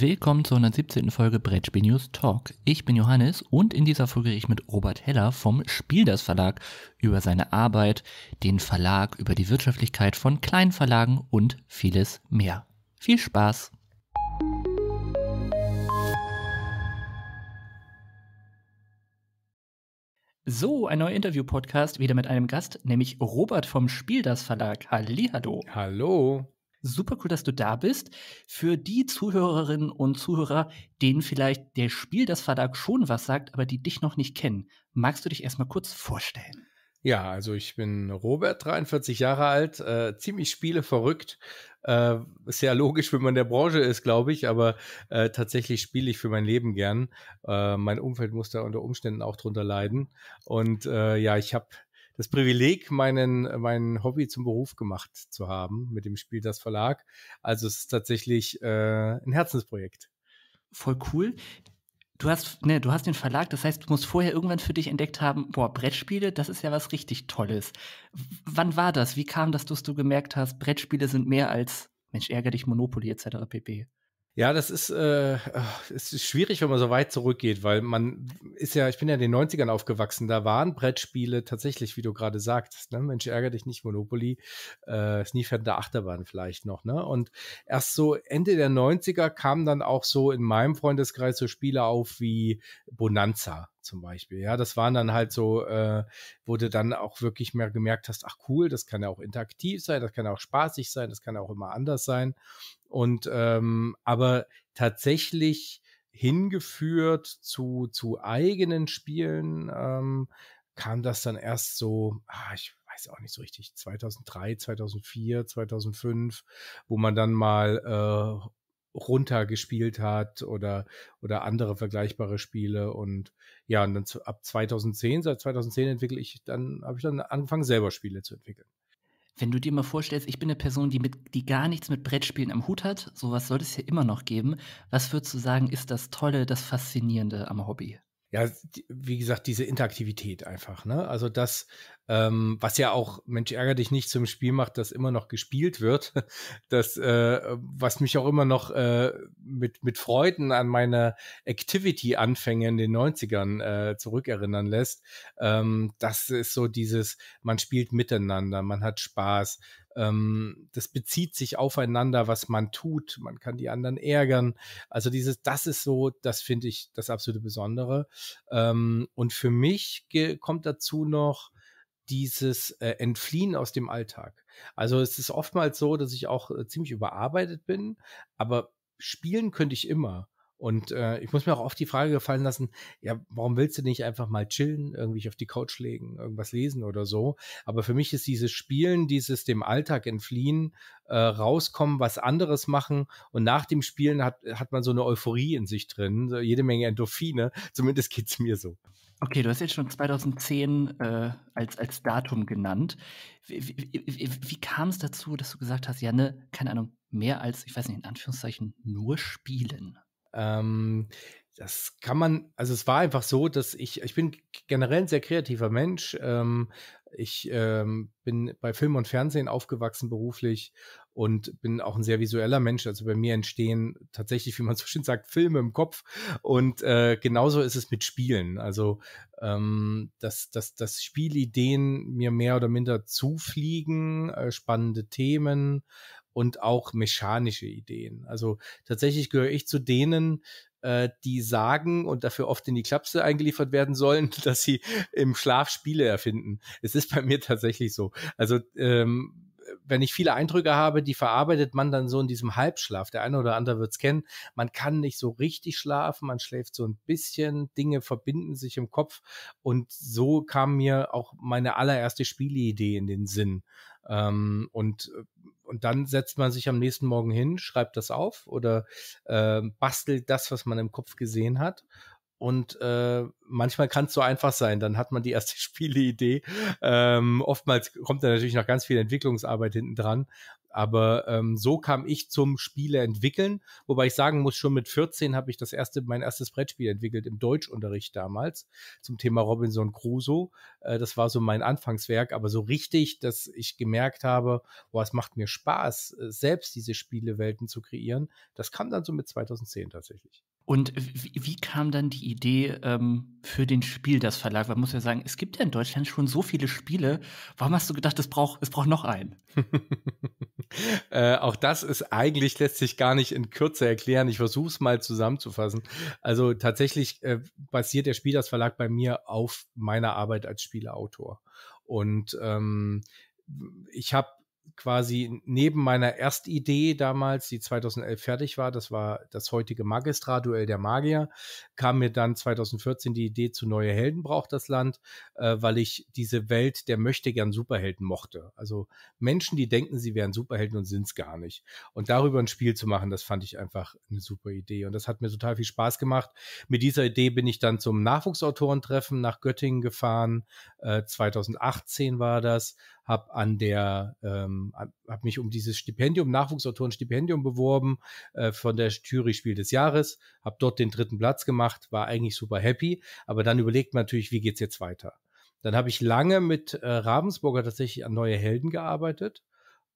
Willkommen zur 117. Folge Brettspiel News Talk. Ich bin Johannes und in dieser Folge rede ich mit Robert Heller vom Spieldas Verlag über seine Arbeit, den Verlag, über die Wirtschaftlichkeit von kleinen Verlagen und vieles mehr. Viel Spaß! So, ein neuer Interview-Podcast, wieder mit einem Gast, nämlich Robert vom Spieldas Verlag. Hallihallo. Hallo. Super cool, dass du da bist. Für die Zuhörerinnen und Zuhörer, denen vielleicht der Spiel das Verlag schon was sagt, aber die dich noch nicht kennen, magst du dich erstmal kurz vorstellen? Ja, also ich bin Robert, 43 Jahre alt, äh, ziemlich spieleverrückt. verrückt. Äh, ist logisch, wenn man der Branche ist, glaube ich, aber äh, tatsächlich spiele ich für mein Leben gern. Äh, mein Umfeld muss da unter Umständen auch drunter leiden. Und äh, ja, ich habe das Privileg, meinen, mein Hobby zum Beruf gemacht zu haben mit dem Spiel Das Verlag. Also es ist tatsächlich äh, ein Herzensprojekt. Voll cool. Du hast, ne, du hast den Verlag, das heißt, du musst vorher irgendwann für dich entdeckt haben, boah, Brettspiele, das ist ja was richtig Tolles. wann war das? Wie kam das, dass du gemerkt hast, Brettspiele sind mehr als, Mensch, ärger dich, Monopoly etc. pp? Ja, das ist, äh, es ist schwierig, wenn man so weit zurückgeht, weil man ist ja, ich bin ja in den 90ern aufgewachsen, da waren Brettspiele tatsächlich, wie du gerade sagst, ne? Mensch, ärger dich nicht, Monopoly, äh, Sneefern der Achterbahn vielleicht noch, ne? Und erst so Ende der 90er kamen dann auch so in meinem Freundeskreis so Spiele auf wie Bonanza zum Beispiel. Ja, das waren dann halt so, äh, wo du dann auch wirklich mehr gemerkt hast, ach cool, das kann ja auch interaktiv sein, das kann ja auch spaßig sein, das kann ja auch immer anders sein. Und ähm, aber tatsächlich hingeführt zu, zu eigenen Spielen ähm, kam das dann erst so, ah, ich weiß auch nicht so richtig, 2003, 2004, 2005, wo man dann mal äh, runtergespielt hat oder, oder andere vergleichbare Spiele. Und ja, und dann zu, ab 2010, seit 2010 entwickle ich dann, habe ich dann angefangen, selber Spiele zu entwickeln. Wenn du dir mal vorstellst, ich bin eine Person, die, mit, die gar nichts mit Brettspielen am Hut hat, sowas sollte es ja immer noch geben. Was würdest du sagen, ist das Tolle, das Faszinierende am Hobby? ja, wie gesagt, diese Interaktivität einfach, ne? Also das, ähm, was ja auch, Mensch, ärgere dich nicht zum Spiel macht, das immer noch gespielt wird, das, äh, was mich auch immer noch äh, mit, mit Freuden an meine Activity-Anfänge in den 90ern äh, zurückerinnern lässt, ähm, das ist so dieses, man spielt miteinander, man hat Spaß, ähm, das bezieht sich aufeinander, was man tut. Man kann die anderen ärgern. Also dieses, das ist so, das finde ich das absolute Besondere. Ähm, und für mich kommt dazu noch, dieses äh, Entfliehen aus dem Alltag. Also es ist oftmals so, dass ich auch äh, ziemlich überarbeitet bin, aber spielen könnte ich immer. Und äh, ich muss mir auch oft die Frage gefallen lassen, ja, warum willst du nicht einfach mal chillen, irgendwie auf die Couch legen, irgendwas lesen oder so? Aber für mich ist dieses Spielen, dieses dem Alltag entfliehen, äh, rauskommen, was anderes machen und nach dem Spielen hat, hat man so eine Euphorie in sich drin, so jede Menge Endorphine, zumindest geht es mir so. Okay, du hast jetzt schon 2010 äh, als, als Datum genannt. Wie, wie, wie, wie kam es dazu, dass du gesagt hast, Janne, keine Ahnung, mehr als, ich weiß nicht, in Anführungszeichen, nur spielen? Ähm, das kann man, also es war einfach so, dass ich, ich bin generell ein sehr kreativer Mensch. Ähm, ich ähm, bin bei Film und Fernsehen aufgewachsen beruflich und bin auch ein sehr visueller Mensch. Also bei mir entstehen tatsächlich, wie man so schön sagt, Filme im Kopf. Und äh, genauso ist es mit Spielen. Also ähm, dass, dass, dass Spielideen mir mehr oder minder zufliegen, äh, spannende Themen und auch mechanische Ideen. Also tatsächlich gehöre ich zu denen, äh, die sagen und dafür oft in die Klapse eingeliefert werden sollen, dass sie im Schlaf Spiele erfinden. Es ist bei mir tatsächlich so. Also ähm, wenn ich viele Eindrücke habe, die verarbeitet man dann so in diesem Halbschlaf. Der eine oder andere wird's kennen. Man kann nicht so richtig schlafen, man schläft so ein bisschen, Dinge verbinden sich im Kopf. Und so kam mir auch meine allererste Spieleidee in den Sinn. Ähm, und äh, und dann setzt man sich am nächsten Morgen hin, schreibt das auf oder äh, bastelt das, was man im Kopf gesehen hat. Und äh, manchmal kann es so einfach sein, dann hat man die erste Spieleidee. Ähm, oftmals kommt da natürlich noch ganz viel Entwicklungsarbeit hinten dran. Aber ähm, so kam ich zum Spiele entwickeln, wobei ich sagen muss, schon mit 14 habe ich das erste, mein erstes Brettspiel entwickelt im Deutschunterricht damals zum Thema Robinson Crusoe. Äh, das war so mein Anfangswerk, aber so richtig, dass ich gemerkt habe, boah, es macht mir Spaß, äh, selbst diese Spielewelten zu kreieren. Das kam dann so mit 2010 tatsächlich. Und wie, kam dann die Idee ähm, für den Spiel, das Verlag? Man muss ja sagen, es gibt ja in Deutschland schon so viele Spiele. Warum hast du gedacht, es braucht es braucht noch einen? äh, auch das ist eigentlich, lässt sich gar nicht in Kürze erklären. Ich versuche es mal zusammenzufassen. Also tatsächlich äh, basiert der Spiel, das Verlag bei mir auf meiner Arbeit als Spieleautor. Und ähm, ich habe quasi neben meiner Erstidee damals, die 2011 fertig war, das war das heutige Magistraduell der Magier, kam mir dann 2014 die Idee zu Neue Helden braucht das Land, äh, weil ich diese Welt der möchte gern Superhelden mochte. Also Menschen, die denken, sie wären Superhelden und sind es gar nicht. Und darüber ein Spiel zu machen, das fand ich einfach eine super Idee. Und das hat mir total viel Spaß gemacht. Mit dieser Idee bin ich dann zum Nachwuchsautorentreffen nach Göttingen gefahren. Äh, 2018 war das habe an der, ähm, habe mich um dieses Stipendium, Nachwuchsautorenstipendium beworben äh, von der Jury Spiel des Jahres, habe dort den dritten Platz gemacht, war eigentlich super happy, aber dann überlegt man natürlich, wie geht's jetzt weiter? Dann habe ich lange mit äh, Ravensburger tatsächlich an neue Helden gearbeitet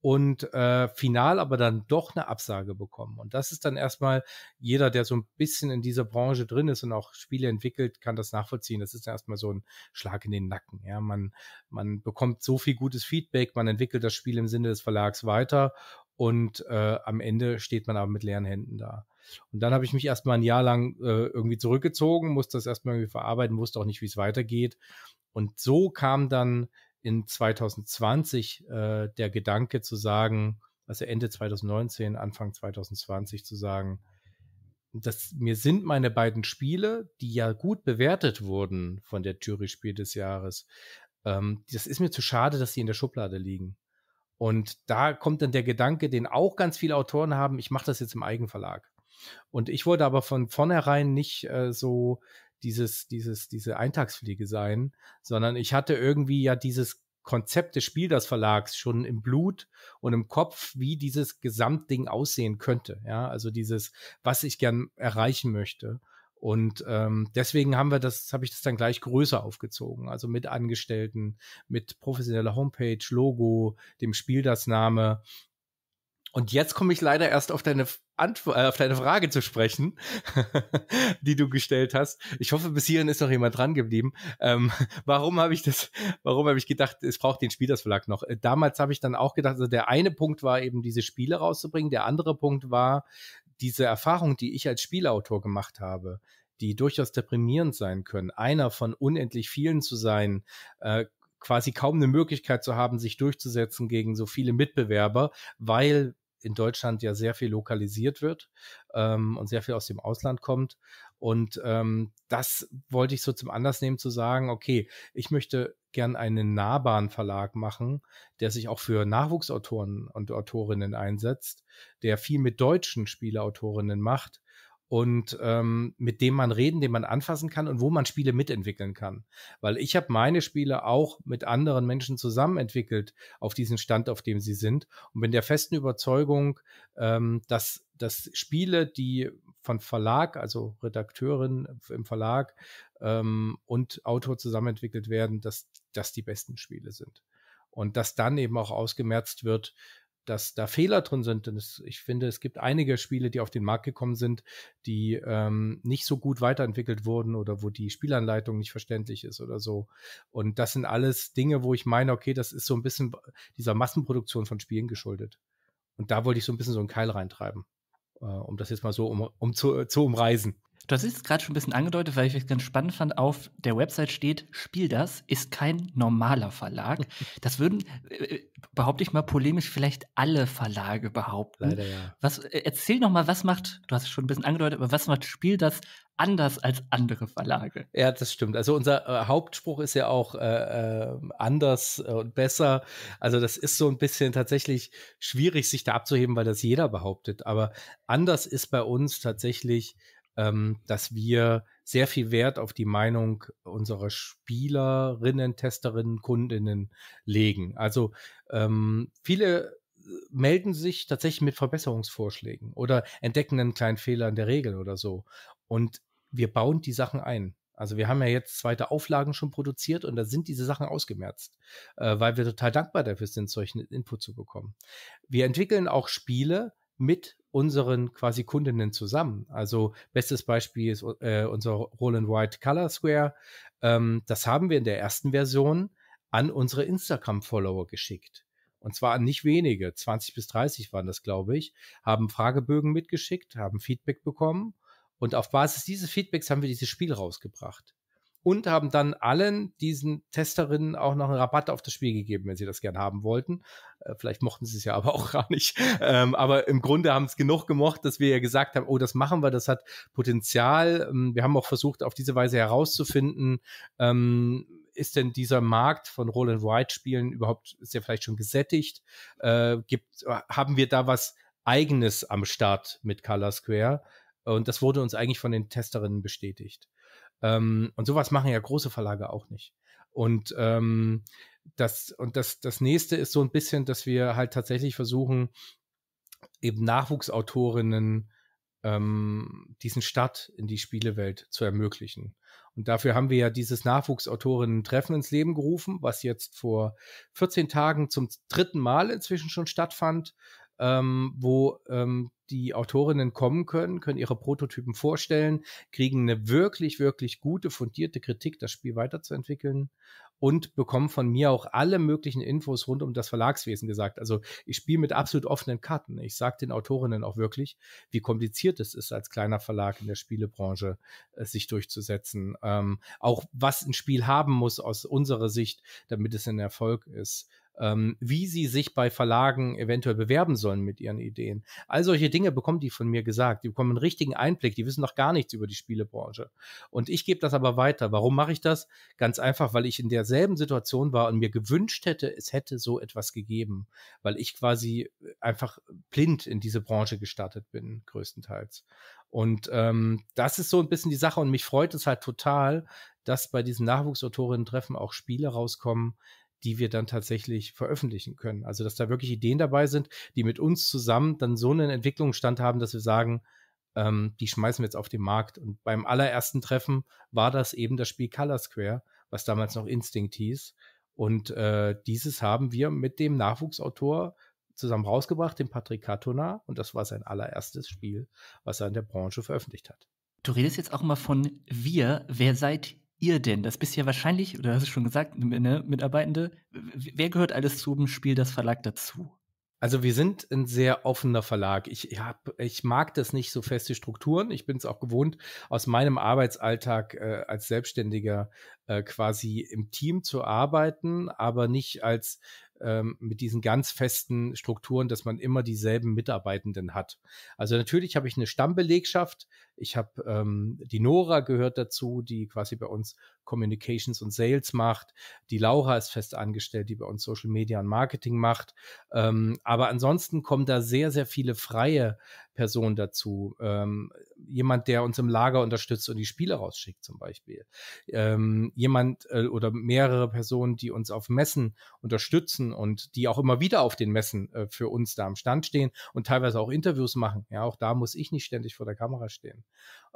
und äh, final aber dann doch eine Absage bekommen. Und das ist dann erstmal jeder, der so ein bisschen in dieser Branche drin ist und auch Spiele entwickelt, kann das nachvollziehen. Das ist dann erstmal so ein Schlag in den Nacken. Ja, man, man bekommt so viel gutes Feedback, man entwickelt das Spiel im Sinne des Verlags weiter und äh, am Ende steht man aber mit leeren Händen da. Und dann habe ich mich erstmal ein Jahr lang äh, irgendwie zurückgezogen, musste das erstmal irgendwie verarbeiten, wusste auch nicht, wie es weitergeht. Und so kam dann in 2020 äh, der Gedanke zu sagen, also Ende 2019, Anfang 2020 zu sagen, dass mir sind meine beiden Spiele, die ja gut bewertet wurden von der Jury Spiel des Jahres, ähm, das ist mir zu schade, dass sie in der Schublade liegen. Und da kommt dann der Gedanke, den auch ganz viele Autoren haben, ich mache das jetzt im Eigenverlag. Und ich wollte aber von vornherein nicht äh, so dieses, dieses, diese Eintagsfliege sein, sondern ich hatte irgendwie ja dieses Konzept des Spielers-Verlags schon im Blut und im Kopf, wie dieses Gesamtding aussehen könnte. Ja, also dieses, was ich gern erreichen möchte. Und ähm, deswegen haben wir das, habe ich das dann gleich größer aufgezogen. Also mit Angestellten, mit professioneller Homepage, Logo, dem Spiel das Name und jetzt komme ich leider erst auf deine, Antwo äh, auf deine Frage zu sprechen, die du gestellt hast. Ich hoffe, bis hierhin ist noch jemand dran geblieben. Ähm, warum habe ich das, warum habe ich gedacht, es braucht den Spielersverlag noch? Äh, damals habe ich dann auch gedacht, also der eine Punkt war eben diese Spiele rauszubringen, der andere Punkt war diese Erfahrung, die ich als Spielautor gemacht habe die durchaus deprimierend sein können. Einer von unendlich vielen zu sein, äh, quasi kaum eine Möglichkeit zu haben, sich durchzusetzen gegen so viele Mitbewerber, weil in Deutschland ja sehr viel lokalisiert wird ähm, und sehr viel aus dem Ausland kommt. Und ähm, das wollte ich so zum Anlass nehmen zu sagen, okay, ich möchte gern einen nahbaren Verlag machen, der sich auch für Nachwuchsautoren und Autorinnen einsetzt, der viel mit deutschen Spieleautorinnen macht und ähm, mit dem man reden, den man anfassen kann und wo man Spiele mitentwickeln kann. Weil ich habe meine Spiele auch mit anderen Menschen zusammen entwickelt auf diesen Stand, auf dem sie sind. Und bin der festen Überzeugung, ähm, dass, dass Spiele, die von Verlag, also Redakteurin im Verlag ähm, und Autor zusammen entwickelt werden, dass das die besten Spiele sind. Und dass dann eben auch ausgemerzt wird, dass da Fehler drin sind. Denn es, ich finde, es gibt einige Spiele, die auf den Markt gekommen sind, die ähm, nicht so gut weiterentwickelt wurden oder wo die Spielanleitung nicht verständlich ist oder so. Und das sind alles Dinge, wo ich meine, okay, das ist so ein bisschen dieser Massenproduktion von Spielen geschuldet. Und da wollte ich so ein bisschen so einen Keil reintreiben, äh, um das jetzt mal so um, um zu, zu umreisen. Du hast es gerade schon ein bisschen angedeutet, weil ich es ganz spannend fand. Auf der Website steht, Spiel das ist kein normaler Verlag. Das würden, äh, äh, behaupte ich mal, polemisch vielleicht alle Verlage behaupten. Leider ja. Was, äh, erzähl noch mal, was macht, du hast es schon ein bisschen angedeutet, aber was macht Spiel das anders als andere Verlage? Ja, das stimmt. Also unser äh, Hauptspruch ist ja auch äh, anders und besser. Also das ist so ein bisschen tatsächlich schwierig, sich da abzuheben, weil das jeder behauptet. Aber anders ist bei uns tatsächlich, ähm, dass wir sehr viel Wert auf die Meinung unserer Spielerinnen, Testerinnen, Kundinnen legen. Also ähm, viele äh, melden sich tatsächlich mit Verbesserungsvorschlägen oder entdecken einen kleinen Fehler in der Regel oder so. Und wir bauen die Sachen ein. Also wir haben ja jetzt zweite Auflagen schon produziert und da sind diese Sachen ausgemerzt, äh, weil wir total dankbar dafür sind, solchen Input zu bekommen. Wir entwickeln auch Spiele mit unseren quasi Kundinnen zusammen. Also bestes Beispiel ist äh, unser Roland White Color Square. Ähm, das haben wir in der ersten Version an unsere Instagram-Follower geschickt. Und zwar an nicht wenige, 20 bis 30 waren das, glaube ich, haben Fragebögen mitgeschickt, haben Feedback bekommen. Und auf Basis dieses Feedbacks haben wir dieses Spiel rausgebracht und haben dann allen diesen Testerinnen auch noch einen Rabatt auf das Spiel gegeben, wenn sie das gern haben wollten. Äh, vielleicht mochten sie es ja aber auch gar nicht. Ähm, aber im Grunde haben es genug gemocht, dass wir ja gesagt haben, oh, das machen wir, das hat Potenzial. Ähm, wir haben auch versucht, auf diese Weise herauszufinden, ähm, ist denn dieser Markt von Roland White Spielen überhaupt, ist ja vielleicht schon gesättigt? Äh, gibt, haben wir da was eigenes am Start mit Color Square? Und das wurde uns eigentlich von den Testerinnen bestätigt. Ähm, und sowas machen ja große Verlage auch nicht. Und ähm, das, und das, das nächste ist so ein bisschen, dass wir halt tatsächlich versuchen, eben Nachwuchsautorinnen ähm, diesen Start in die Spielewelt zu ermöglichen. Und dafür haben wir ja dieses Nachwuchsautorinnen-Treffen ins Leben gerufen, was jetzt vor 14 Tagen zum dritten Mal inzwischen schon stattfand ähm, wo ähm, die Autorinnen kommen können, können ihre Prototypen vorstellen, kriegen eine wirklich, wirklich gute, fundierte Kritik, das Spiel weiterzuentwickeln und bekommen von mir auch alle möglichen Infos rund um das Verlagswesen gesagt. Also ich spiele mit absolut offenen Karten. Ich sage den Autorinnen auch wirklich, wie kompliziert es ist, als kleiner Verlag in der Spielebranche äh, sich durchzusetzen. Ähm, auch was ein Spiel haben muss aus unserer Sicht, damit es ein Erfolg ist ähm, wie sie sich bei Verlagen eventuell bewerben sollen mit ihren Ideen. All solche Dinge bekommen die von mir gesagt. Die bekommen einen richtigen Einblick. Die wissen noch gar nichts über die Spielebranche. Und ich gebe das aber weiter. Warum mache ich das? Ganz einfach, weil ich in derselben Situation war und mir gewünscht hätte, es hätte so etwas gegeben, weil ich quasi äh, einfach blind in diese Branche gestartet bin, größtenteils. Und ähm, das ist so ein bisschen die Sache und mich freut es halt total, dass bei diesen Nachwuchsautorinnen-Treffen auch Spiele rauskommen, die wir dann tatsächlich veröffentlichen können. Also, dass da wirklich Ideen dabei sind, die mit uns zusammen dann so einen Entwicklungsstand haben, dass wir sagen, ähm, die schmeißen wir jetzt auf den Markt. Und beim allerersten Treffen war das eben das Spiel Color Square, was damals noch Instinct hieß. Und äh, dieses haben wir mit dem Nachwuchsautor zusammen rausgebracht, dem Patrick Katona. Und das war sein allererstes Spiel, was er in der Branche veröffentlicht hat. Du redest jetzt auch mal von wir. Wer seid ihr denn? Das bist ja wahrscheinlich, oder hast du schon gesagt, eine Mitarbeitende. Wer gehört alles zum Spiel das Verlag dazu? Also wir sind ein sehr offener Verlag. Ich hab, ich mag das nicht so feste Strukturen. Ich bin es auch gewohnt, aus meinem Arbeitsalltag äh, als Selbstständiger äh, quasi im Team zu arbeiten, aber nicht als ähm, mit diesen ganz festen Strukturen, dass man immer dieselben Mitarbeitenden hat. Also natürlich habe ich eine Stammbelegschaft, ich habe ähm, die Nora gehört dazu, die quasi bei uns Communications und Sales macht. Die Laura ist fest angestellt, die bei uns Social Media und Marketing macht. Ähm, aber ansonsten kommen da sehr, sehr viele freie Personen dazu. Ähm, jemand, der uns im Lager unterstützt und die Spiele rausschickt zum Beispiel. Ähm, jemand äh, oder mehrere Personen, die uns auf Messen unterstützen und die auch immer wieder auf den Messen äh, für uns da am Stand stehen und teilweise auch Interviews machen. Ja, auch da muss ich nicht ständig vor der Kamera stehen.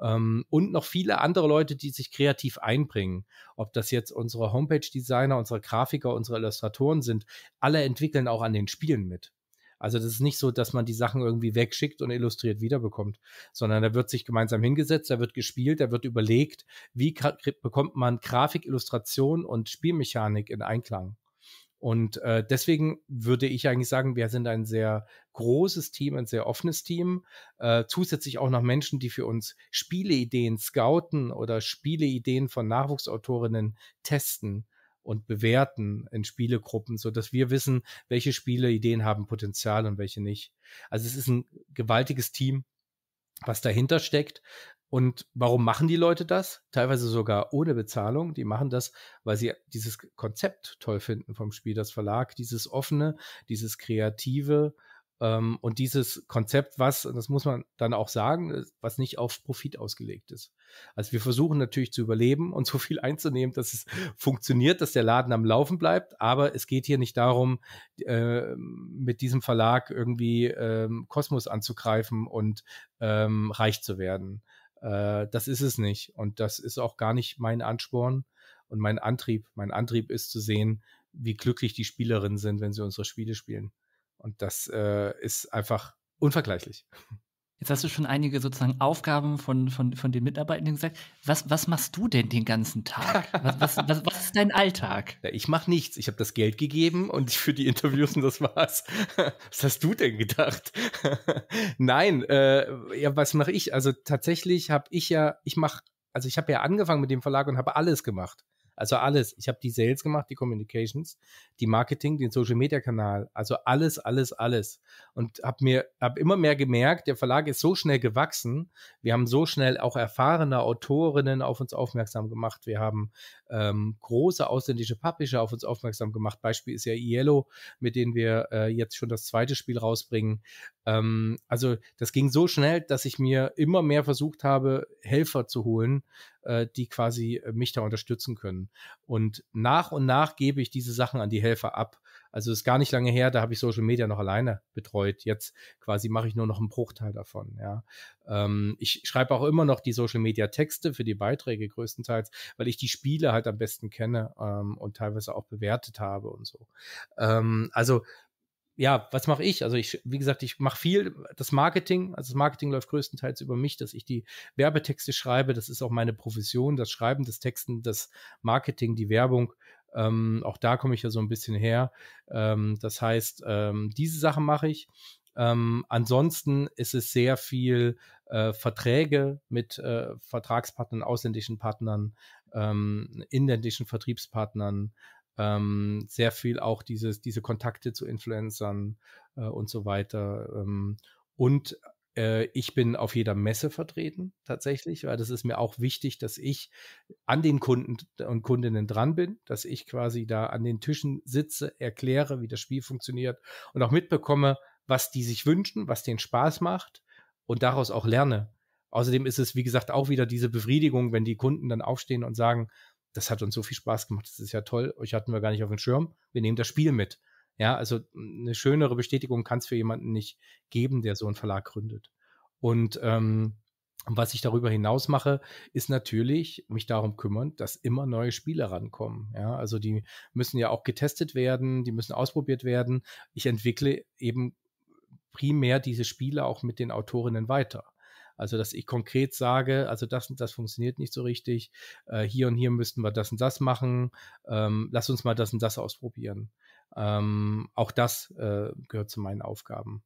Ähm, und noch viele andere Leute, die sich kreativ einbringen. Ob das jetzt unsere Homepage-Designer, unsere Grafiker, unsere Illustratoren sind, alle entwickeln auch an den Spielen mit. Also das ist nicht so, dass man die Sachen irgendwie wegschickt und illustriert wiederbekommt, sondern da wird sich gemeinsam hingesetzt, da wird gespielt, da wird überlegt, wie bekommt man Grafik, Illustration und Spielmechanik in Einklang. Und äh, deswegen würde ich eigentlich sagen, wir sind ein sehr großes Team, ein sehr offenes Team. Äh, zusätzlich auch noch Menschen, die für uns Spieleideen scouten oder Spieleideen von Nachwuchsautorinnen testen und bewerten in Spielegruppen, so dass wir wissen, welche Spieleideen haben Potenzial und welche nicht. Also es ist ein gewaltiges Team, was dahinter steckt. Und warum machen die Leute das? Teilweise sogar ohne Bezahlung. Die machen das, weil sie dieses Konzept toll finden vom Spiel, das Verlag, dieses offene, dieses kreative ähm, und dieses Konzept, was, das muss man dann auch sagen, äh, was nicht auf Profit ausgelegt ist. Also wir versuchen natürlich zu überleben und so viel einzunehmen, dass es funktioniert, dass der Laden am Laufen bleibt. Aber es geht hier nicht darum, äh, mit diesem Verlag irgendwie ähm, Kosmos anzugreifen und ähm, reich zu werden äh, das ist es nicht. Und das ist auch gar nicht mein Ansporn und mein Antrieb. Mein Antrieb ist zu sehen, wie glücklich die Spielerinnen sind, wenn sie unsere Spiele spielen. Und das äh, ist einfach unvergleichlich. Jetzt hast du schon einige sozusagen Aufgaben von, von, von den Mitarbeitenden gesagt. Was, was machst du denn den ganzen Tag? Was, was, was, was ist dein Alltag? Ja, ich mache nichts. Ich habe das Geld gegeben und ich für die Interviews und das war's. Was hast du denn gedacht? Nein, äh, ja, was mache ich? Also tatsächlich habe ich ja, ich mache, also ich habe ja angefangen mit dem Verlag und habe alles gemacht. Also alles. Ich habe die Sales gemacht, die Communications, die Marketing, den Social Media Kanal. Also alles, alles, alles. Und habe mir, habe immer mehr gemerkt, der Verlag ist so schnell gewachsen. Wir haben so schnell auch erfahrene Autorinnen auf uns aufmerksam gemacht. Wir haben ähm, große ausländische Publisher auf uns aufmerksam gemacht. Beispiel ist ja Yellow, mit denen wir äh, jetzt schon das zweite Spiel rausbringen. Ähm, also das ging so schnell, dass ich mir immer mehr versucht habe, Helfer zu holen, äh, die quasi äh, mich da unterstützen können. Und nach und nach gebe ich diese Sachen an die Helfer ab. Also ist gar nicht lange her, da habe ich Social Media noch alleine betreut. Jetzt quasi mache ich nur noch einen Bruchteil davon. Ja. Ähm, ich schreibe auch immer noch die Social Media Texte für die Beiträge größtenteils, weil ich die Spiele halt am besten kenne ähm, und teilweise auch bewertet habe und so. Ähm, also ja, was mache ich? Also ich, wie gesagt, ich mache viel das Marketing. Also das Marketing läuft größtenteils über mich, dass ich die Werbetexte schreibe. Das ist auch meine Profession, das Schreiben des Texten, das Marketing, die Werbung. Ähm, auch da komme ich ja so ein bisschen her. Ähm, das heißt, ähm, diese Sachen mache ich. Ähm, ansonsten ist es sehr viel äh, Verträge mit äh, Vertragspartnern, ausländischen Partnern, ähm, inländischen Vertriebspartnern, ähm, sehr viel auch dieses, diese Kontakte zu Influencern äh, und so weiter. und äh, ich bin auf jeder Messe vertreten, tatsächlich, weil das ist mir auch wichtig, dass ich an den Kunden und Kundinnen dran bin, dass ich quasi da an den Tischen sitze, erkläre, wie das Spiel funktioniert und auch mitbekomme, was die sich wünschen, was denen Spaß macht und daraus auch lerne. Außerdem ist es, wie gesagt, auch wieder diese Befriedigung, wenn die Kunden dann aufstehen und sagen, das hat uns so viel Spaß gemacht, das ist ja toll, euch hatten wir gar nicht auf dem Schirm, wir nehmen das Spiel mit. Ja, also eine hm, schönere Bestätigung kann es für jemanden nicht geben, der so einen Verlag gründet. Und ähm, was ich darüber hinaus mache, ist natürlich mich darum kümmern, dass immer neue Spiele rankommen. Ja, also die müssen ja auch getestet werden, die müssen ausprobiert werden. Ich entwickle eben primär diese Spiele auch mit den Autorinnen weiter. Also, dass ich konkret sage, also das und das funktioniert nicht so richtig, äh, hier und hier müssten wir das und das machen, ähm, lass uns mal das und das ausprobieren. Ähm, auch das äh, gehört zu meinen Aufgaben.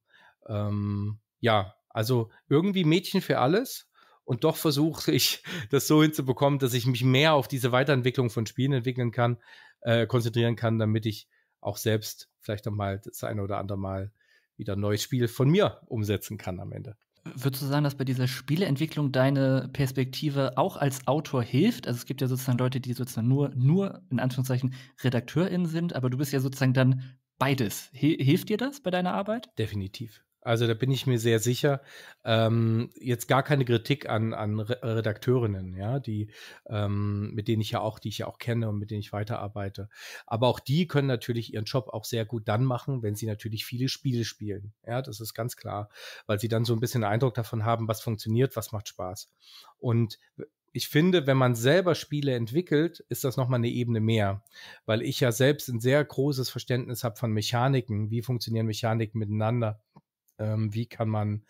Ähm, ja, also irgendwie Mädchen für alles. Und doch versuche ich, das so hinzubekommen, dass ich mich mehr auf diese Weiterentwicklung von Spielen entwickeln kann, äh, konzentrieren kann, damit ich auch selbst vielleicht nochmal das eine oder andere Mal wieder ein neues Spiel von mir umsetzen kann am Ende. Würdest du sagen, dass bei dieser Spieleentwicklung deine Perspektive auch als Autor hilft? Also es gibt ja sozusagen Leute, die sozusagen nur, nur in Anführungszeichen RedakteurInnen sind, aber du bist ja sozusagen dann beides. Hilft dir das bei deiner Arbeit? Definitiv. Also da bin ich mir sehr sicher. Ähm, jetzt gar keine Kritik an, an Redakteurinnen, ja, die, ähm, mit denen ich ja auch, die ich ja auch kenne und mit denen ich weiterarbeite. Aber auch die können natürlich ihren Job auch sehr gut dann machen, wenn sie natürlich viele Spiele spielen. Ja, das ist ganz klar, weil sie dann so ein bisschen Eindruck davon haben, was funktioniert, was macht Spaß. Und ich finde, wenn man selber Spiele entwickelt, ist das nochmal eine Ebene mehr, weil ich ja selbst ein sehr großes Verständnis habe von Mechaniken, wie funktionieren Mechaniken miteinander ähm, wie kann man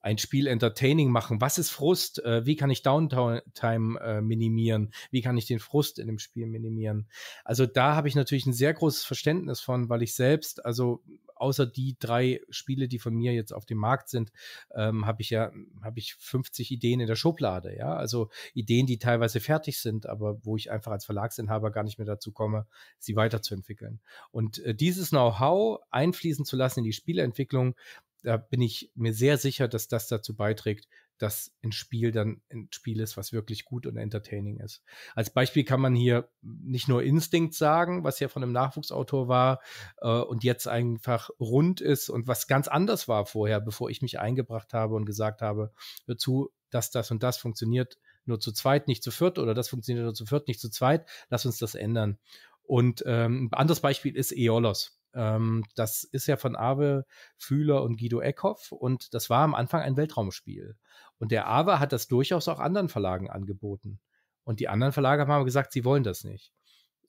ein Spiel entertaining machen? Was ist Frust? Äh, wie kann ich Downtime äh, minimieren? Wie kann ich den Frust in dem Spiel minimieren? Also da habe ich natürlich ein sehr großes Verständnis von, weil ich selbst, also außer die drei Spiele, die von mir jetzt auf dem Markt sind, ähm, habe ich ja habe ich 50 Ideen in der Schublade, ja, also Ideen, die teilweise fertig sind, aber wo ich einfach als Verlagsinhaber gar nicht mehr dazu komme, sie weiterzuentwickeln. Und äh, dieses Know-how einfließen zu lassen in die Spieleentwicklung, da bin ich mir sehr sicher, dass das dazu beiträgt, dass ein Spiel dann ein Spiel ist, was wirklich gut und entertaining ist. Als Beispiel kann man hier nicht nur Instinct sagen, was ja von einem Nachwuchsautor war äh, und jetzt einfach rund ist und was ganz anders war vorher, bevor ich mich eingebracht habe und gesagt habe, hör zu, dass das und das funktioniert nur zu zweit, nicht zu viert oder das funktioniert nur zu viert, nicht zu zweit, lass uns das ändern. Und ähm, ein anderes Beispiel ist Eolos ähm, das ist ja von Awe Fühler und Guido Eckhoff und das war am Anfang ein Weltraumspiel. Und der Awe hat das durchaus auch anderen Verlagen angeboten. Und die anderen Verlage haben gesagt, sie wollen das nicht.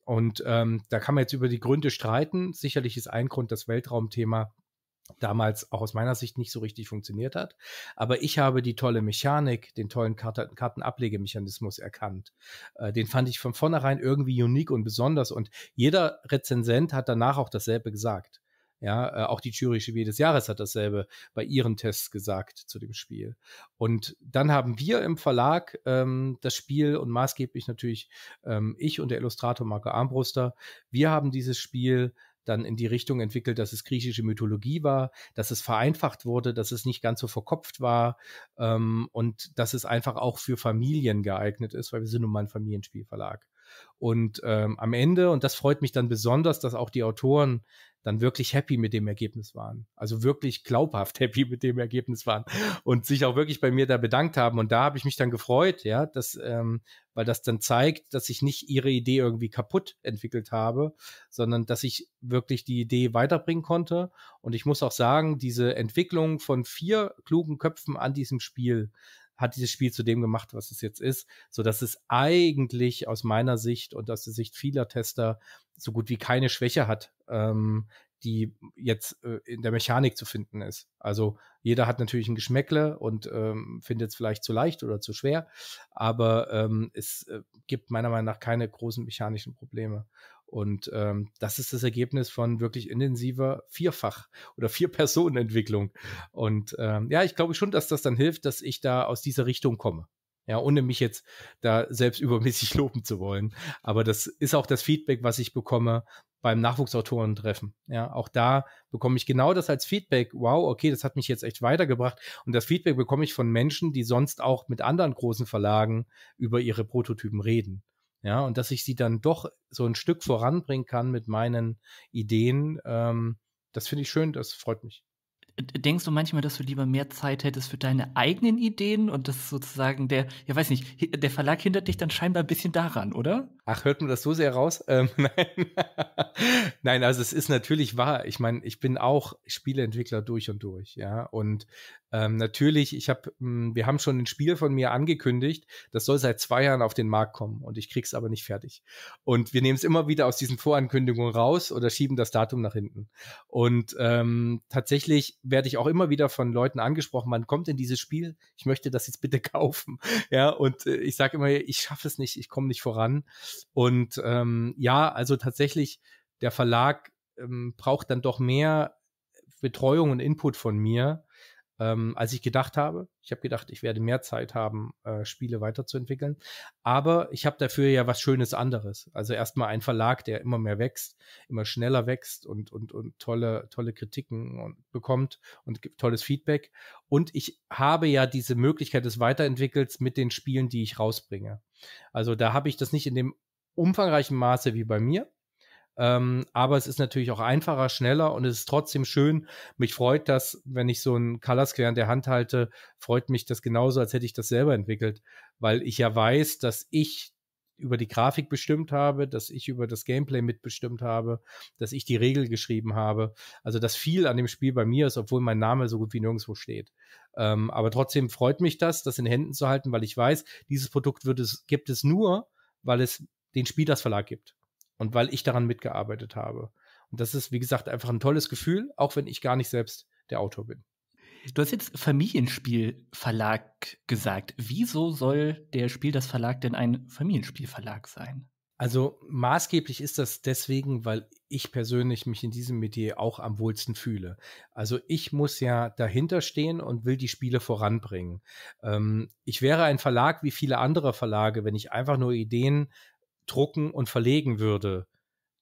Und ähm, da kann man jetzt über die Gründe streiten. Sicherlich ist ein Grund das Weltraumthema damals auch aus meiner Sicht nicht so richtig funktioniert hat. Aber ich habe die tolle Mechanik, den tollen Kartenablegemechanismus erkannt. Äh, den fand ich von vornherein irgendwie unique und besonders. Und jeder Rezensent hat danach auch dasselbe gesagt. Ja, äh, auch die Jury des Jahres hat dasselbe bei ihren Tests gesagt zu dem Spiel. Und dann haben wir im Verlag ähm, das Spiel und maßgeblich natürlich ähm, ich und der Illustrator Marco Armbruster. Wir haben dieses Spiel dann in die Richtung entwickelt, dass es griechische Mythologie war, dass es vereinfacht wurde, dass es nicht ganz so verkopft war ähm, und dass es einfach auch für Familien geeignet ist, weil wir sind nun mal ein Familienspielverlag. Und ähm, am Ende, und das freut mich dann besonders, dass auch die Autoren dann wirklich happy mit dem Ergebnis waren. Also wirklich glaubhaft happy mit dem Ergebnis waren und sich auch wirklich bei mir da bedankt haben. Und da habe ich mich dann gefreut, ja, dass, ähm, weil das dann zeigt, dass ich nicht ihre Idee irgendwie kaputt entwickelt habe, sondern dass ich wirklich die Idee weiterbringen konnte. Und ich muss auch sagen, diese Entwicklung von vier klugen Köpfen an diesem Spiel, hat dieses Spiel zu dem gemacht, was es jetzt ist, so dass es eigentlich aus meiner Sicht und aus der Sicht vieler Tester so gut wie keine Schwäche hat, ähm, die jetzt äh, in der Mechanik zu finden ist. Also jeder hat natürlich ein Geschmäckle und ähm, findet es vielleicht zu leicht oder zu schwer, aber ähm, es äh, gibt meiner Meinung nach keine großen mechanischen Probleme. Und ähm, das ist das Ergebnis von wirklich intensiver Vierfach- oder Vier-Personen-Entwicklung. Und ähm, ja, ich glaube schon, dass das dann hilft, dass ich da aus dieser Richtung komme. Ja, ohne mich jetzt da selbst übermäßig loben zu wollen. Aber das ist auch das Feedback, was ich bekomme beim Nachwuchsautorentreffen. Ja, auch da bekomme ich genau das als Feedback. Wow, okay, das hat mich jetzt echt weitergebracht. Und das Feedback bekomme ich von Menschen, die sonst auch mit anderen großen Verlagen über ihre Prototypen reden. Ja, und dass ich sie dann doch so ein Stück voranbringen kann mit meinen Ideen, ähm, das finde ich schön, das freut mich. Denkst du manchmal, dass du lieber mehr Zeit hättest für deine eigenen Ideen und das sozusagen der, ja weiß nicht, der Verlag hindert dich dann scheinbar ein bisschen daran, oder? Ach, hört man das so sehr raus? Ähm, nein. nein, also es ist natürlich wahr. Ich meine, ich bin auch Spieleentwickler durch und durch, ja. Und ähm, natürlich, ich habe, hm, wir haben schon ein Spiel von mir angekündigt, das soll seit zwei Jahren auf den Markt kommen und ich krieg's aber nicht fertig. Und wir nehmen es immer wieder aus diesen Vorankündigungen raus oder schieben das Datum nach hinten. Und ähm, tatsächlich werde ich auch immer wieder von Leuten angesprochen, wann kommt denn dieses Spiel? Ich möchte das jetzt bitte kaufen. Ja, und äh, ich sage immer, ich schaffe es nicht, ich komme nicht voran. Und ähm, ja, also tatsächlich, der Verlag ähm, braucht dann doch mehr Betreuung und Input von mir, ähm, als ich gedacht habe. Ich habe gedacht, ich werde mehr Zeit haben, äh, Spiele weiterzuentwickeln. Aber ich habe dafür ja was Schönes anderes. Also erstmal ein Verlag, der immer mehr wächst, immer schneller wächst und, und, und tolle, tolle Kritiken und, bekommt und tolles Feedback. Und ich habe ja diese Möglichkeit des Weiterentwickels mit den Spielen, die ich rausbringe. Also da habe ich das nicht in dem umfangreichen Maße wie bei mir. Ähm, aber es ist natürlich auch einfacher, schneller und es ist trotzdem schön. Mich freut das, wenn ich so einen Color-Square in der Hand halte, freut mich das genauso, als hätte ich das selber entwickelt, weil ich ja weiß, dass ich über die Grafik bestimmt habe, dass ich über das Gameplay mitbestimmt habe, dass ich die Regel geschrieben habe. Also, dass viel an dem Spiel bei mir ist, obwohl mein Name so gut wie nirgendwo steht. Ähm, aber trotzdem freut mich das, das in Händen zu halten, weil ich weiß, dieses Produkt wird es, gibt es nur, weil es den Spielers Verlag gibt und weil ich daran mitgearbeitet habe. Und das ist, wie gesagt, einfach ein tolles Gefühl, auch wenn ich gar nicht selbst der Autor bin. Du hast jetzt Familienspielverlag gesagt. Wieso soll der Spiel das Verlag denn ein Familienspielverlag sein? Also maßgeblich ist das deswegen, weil ich persönlich mich in diesem Metier auch am wohlsten fühle. Also ich muss ja dahinter stehen und will die Spiele voranbringen. Ähm, ich wäre ein Verlag wie viele andere Verlage, wenn ich einfach nur Ideen drucken und verlegen würde,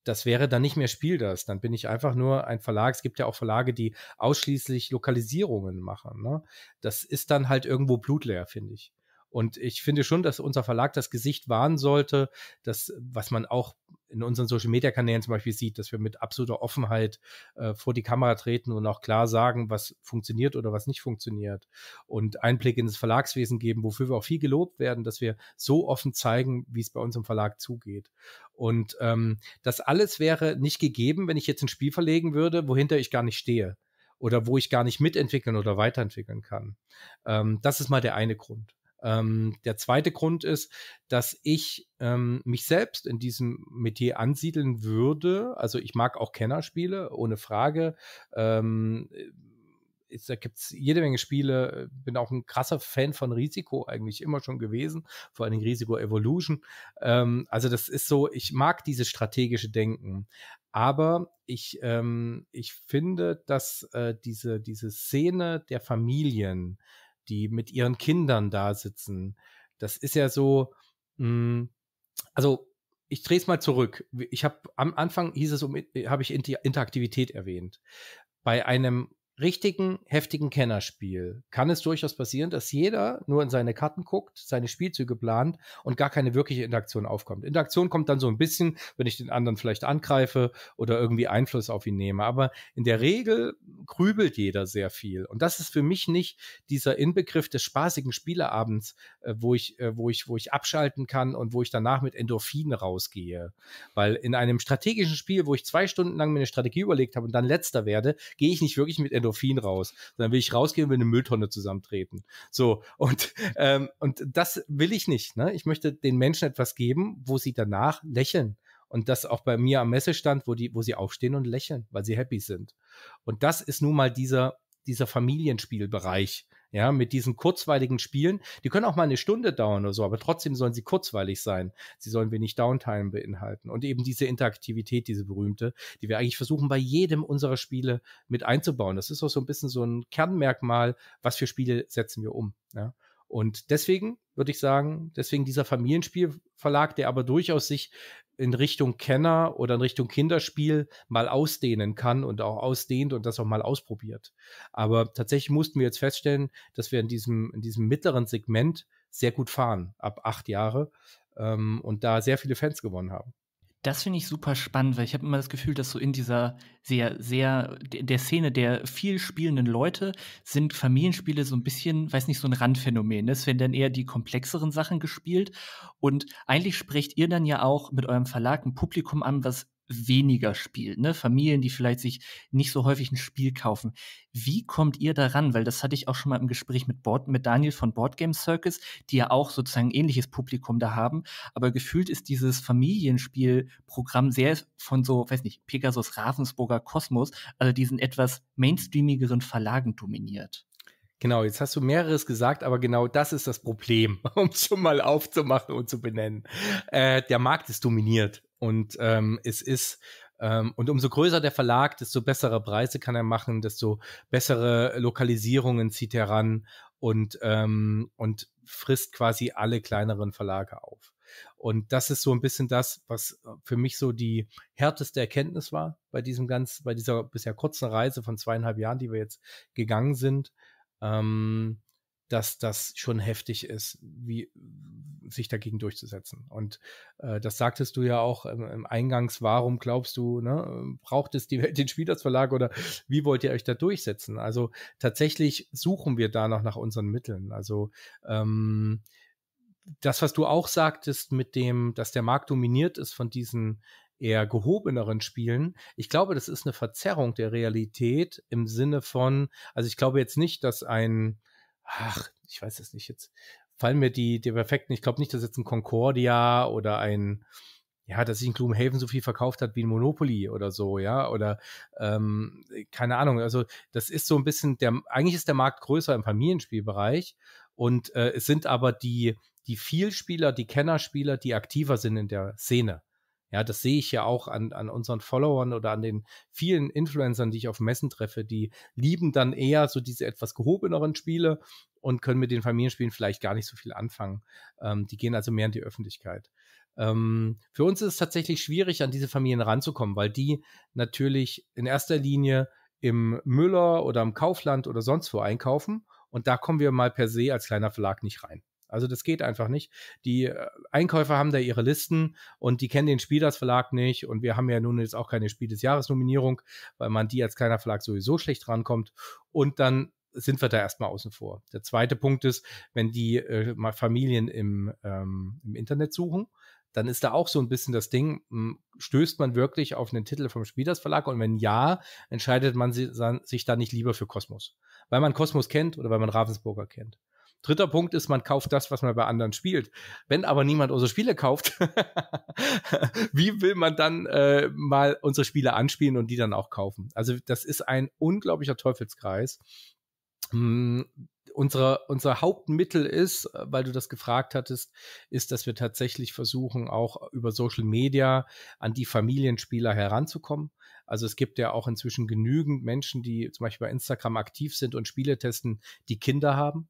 das wäre dann nicht mehr Spiel das. Dann bin ich einfach nur ein Verlag. Es gibt ja auch Verlage, die ausschließlich Lokalisierungen machen. Ne? Das ist dann halt irgendwo blutleer, finde ich. Und ich finde schon, dass unser Verlag das Gesicht wahren sollte, das, was man auch in unseren Social Media Kanälen zum Beispiel sieht, dass wir mit absoluter Offenheit äh, vor die Kamera treten und auch klar sagen, was funktioniert oder was nicht funktioniert und Einblick in das Verlagswesen geben, wofür wir auch viel gelobt werden, dass wir so offen zeigen, wie es bei uns im Verlag zugeht. Und ähm, das alles wäre nicht gegeben, wenn ich jetzt ein Spiel verlegen würde, wohinter ich gar nicht stehe oder wo ich gar nicht mitentwickeln oder weiterentwickeln kann. Ähm, das ist mal der eine Grund. Ähm, der zweite Grund ist, dass ich ähm, mich selbst in diesem Metier ansiedeln würde. Also ich mag auch Kennerspiele, ohne Frage. Ähm, äh, da gibt es jede Menge Spiele. Bin auch ein krasser Fan von Risiko eigentlich immer schon gewesen, vor allem Risiko Evolution. Ähm, also das ist so, ich mag dieses strategische Denken. Aber ich, ähm, ich finde, dass äh, diese, diese Szene der Familien, die mit ihren Kindern da sitzen. Das ist ja so, mh, hm, also ich drehe es mal zurück. Ich habe am Anfang hieß es um, äh, habe ich Interaktivität erwähnt. Bei einem richtigen, heftigen Kennerspiel kann es durchaus passieren, dass jeder nur in seine Karten guckt, seine Spielzüge plant und gar keine wirkliche Interaktion aufkommt. Interaktion kommt dann so ein bisschen, wenn ich den anderen vielleicht angreife oder irgendwie Einfluss auf ihn nehme. Aber in der Regel grübelt jeder sehr viel. Und das ist für mich nicht dieser Inbegriff des spaßigen Spieleabends, äh, wo ich, äh, wo ich, wo ich abschalten kann und wo ich danach mit Endorphinen rausgehe. Weil in einem strategischen Spiel, wo ich zwei Stunden lang mir eine Strategie überlegt habe und dann letzter werde, gehe ich nicht wirklich mit Endorphinen Endorphin raus. Dann will ich rausgehen, will eine Mülltonne zusammentreten. So, und, ähm, und das will ich nicht. Ne? Ich möchte den Menschen etwas geben, wo sie danach lächeln. Und das auch bei mir am Messestand, wo, die, wo sie aufstehen und lächeln, weil sie happy sind. Und das ist nun mal dieser, dieser Familienspielbereich, ja, mit diesen kurzweiligen Spielen. Die können auch mal eine Stunde dauern oder so, aber trotzdem sollen sie kurzweilig sein. Sie sollen wenig Downtime beinhalten und eben diese Interaktivität, diese berühmte, die wir eigentlich versuchen, bei jedem unserer Spiele mit einzubauen. Das ist auch so ein bisschen so ein Kernmerkmal, was für Spiele setzen wir um, ja. Und deswegen würde ich sagen, deswegen dieser Familienspielverlag, der aber durchaus sich in Richtung Kenner oder in Richtung Kinderspiel mal ausdehnen kann und auch ausdehnt und das auch mal ausprobiert. Aber tatsächlich mussten wir jetzt feststellen, dass wir in diesem, in diesem mittleren Segment sehr gut fahren, ab acht Jahre, ähm, und da sehr viele Fans gewonnen haben. Das finde ich super spannend, weil ich habe immer das Gefühl, dass so in dieser sehr, sehr, der Szene der viel spielenden Leute sind Familienspiele so ein bisschen, weiß nicht, so ein Randphänomen. Ne? Es werden dann eher die komplexeren Sachen gespielt. Und eigentlich sprecht ihr dann ja auch mit eurem Verlag ein Publikum an, was weniger spielt, ne? Familien, die vielleicht sich nicht so häufig ein Spiel kaufen. Wie kommt ihr daran? Weil das hatte ich auch schon mal im Gespräch mit, Board, mit Daniel von Board Game Circus, die ja auch sozusagen ähnliches Publikum da haben. Aber gefühlt ist dieses Familienspielprogramm sehr von so, weiß nicht, Pegasus, Ravensburger, Kosmos, also diesen etwas mainstreamigeren Verlagen dominiert. Genau, jetzt hast du mehreres gesagt, aber genau das ist das Problem, um es schon mal aufzumachen und zu benennen. Äh, der Markt ist dominiert und ähm, es ist, ähm, und umso größer der Verlag, desto bessere Preise kann er machen, desto bessere Lokalisierungen zieht er ran und, ähm, und frisst quasi alle kleineren Verlage auf. Und das ist so ein bisschen das, was für mich so die härteste Erkenntnis war bei diesem ganz, bei dieser bisher kurzen Reise von zweieinhalb Jahren, die wir jetzt gegangen sind. Ähm, dass das schon heftig ist, wie sich dagegen durchzusetzen. Und äh, das sagtest du ja auch im, im Eingangs, warum glaubst du, ne, braucht es die Welt den Spielersverlag oder wie wollt ihr euch da durchsetzen? Also tatsächlich suchen wir da noch nach unseren Mitteln. Also ähm, das, was du auch sagtest mit dem, dass der Markt dominiert ist von diesen eher gehobeneren Spielen. Ich glaube, das ist eine Verzerrung der Realität im Sinne von, also ich glaube jetzt nicht, dass ein ach, ich weiß es nicht jetzt, fallen mir die, die perfekten, ich glaube nicht, dass jetzt ein Concordia oder ein, ja, dass sich ein Gloomhaven so viel verkauft hat wie ein Monopoly oder so, ja, oder ähm, keine Ahnung. Also das ist so ein bisschen der, eigentlich ist der Markt größer im Familienspielbereich und äh, es sind aber die die Vielspieler, die Kennerspieler, die aktiver sind in der Szene. Ja, das sehe ich ja auch an, an unseren Followern oder an den vielen Influencern, die ich auf Messen treffe, die lieben dann eher so diese etwas gehobeneren Spiele und können mit den Familienspielen vielleicht gar nicht so viel anfangen. Ähm, die gehen also mehr in die Öffentlichkeit. Ähm, für uns ist es tatsächlich schwierig, an diese Familien ranzukommen, weil die natürlich in erster Linie im Müller oder im Kaufland oder sonst wo einkaufen. Und da kommen wir mal per se als kleiner Verlag nicht rein. Also das geht einfach nicht. Die äh, Einkäufer haben da ihre Listen und die kennen den Spielersverlag nicht und wir haben ja nun jetzt auch keine Spiel des Jahres Nominierung, weil man die als kleiner Verlag sowieso schlecht rankommt und dann sind wir da erstmal außen vor. Der zweite Punkt ist, wenn die äh, Familien im, ähm, im Internet suchen, dann ist da auch so ein bisschen das Ding, hm, stößt man wirklich auf einen Titel vom Spielers Verlag und wenn ja, entscheidet man sich da nicht lieber für Kosmos, weil man Kosmos kennt oder weil man Ravensburger kennt. Dritter Punkt ist, man kauft das, was man bei anderen spielt. Wenn aber niemand unsere Spiele kauft, wie will man dann äh, mal unsere Spiele anspielen und die dann auch kaufen? Also das ist ein unglaublicher Teufelskreis. Hm, unsere, unser Hauptmittel ist, weil du das gefragt hattest, ist, dass wir tatsächlich versuchen, auch über Social Media an die Familienspieler heranzukommen. Also es gibt ja auch inzwischen genügend Menschen, die zum Beispiel bei Instagram aktiv sind und Spiele testen, die Kinder haben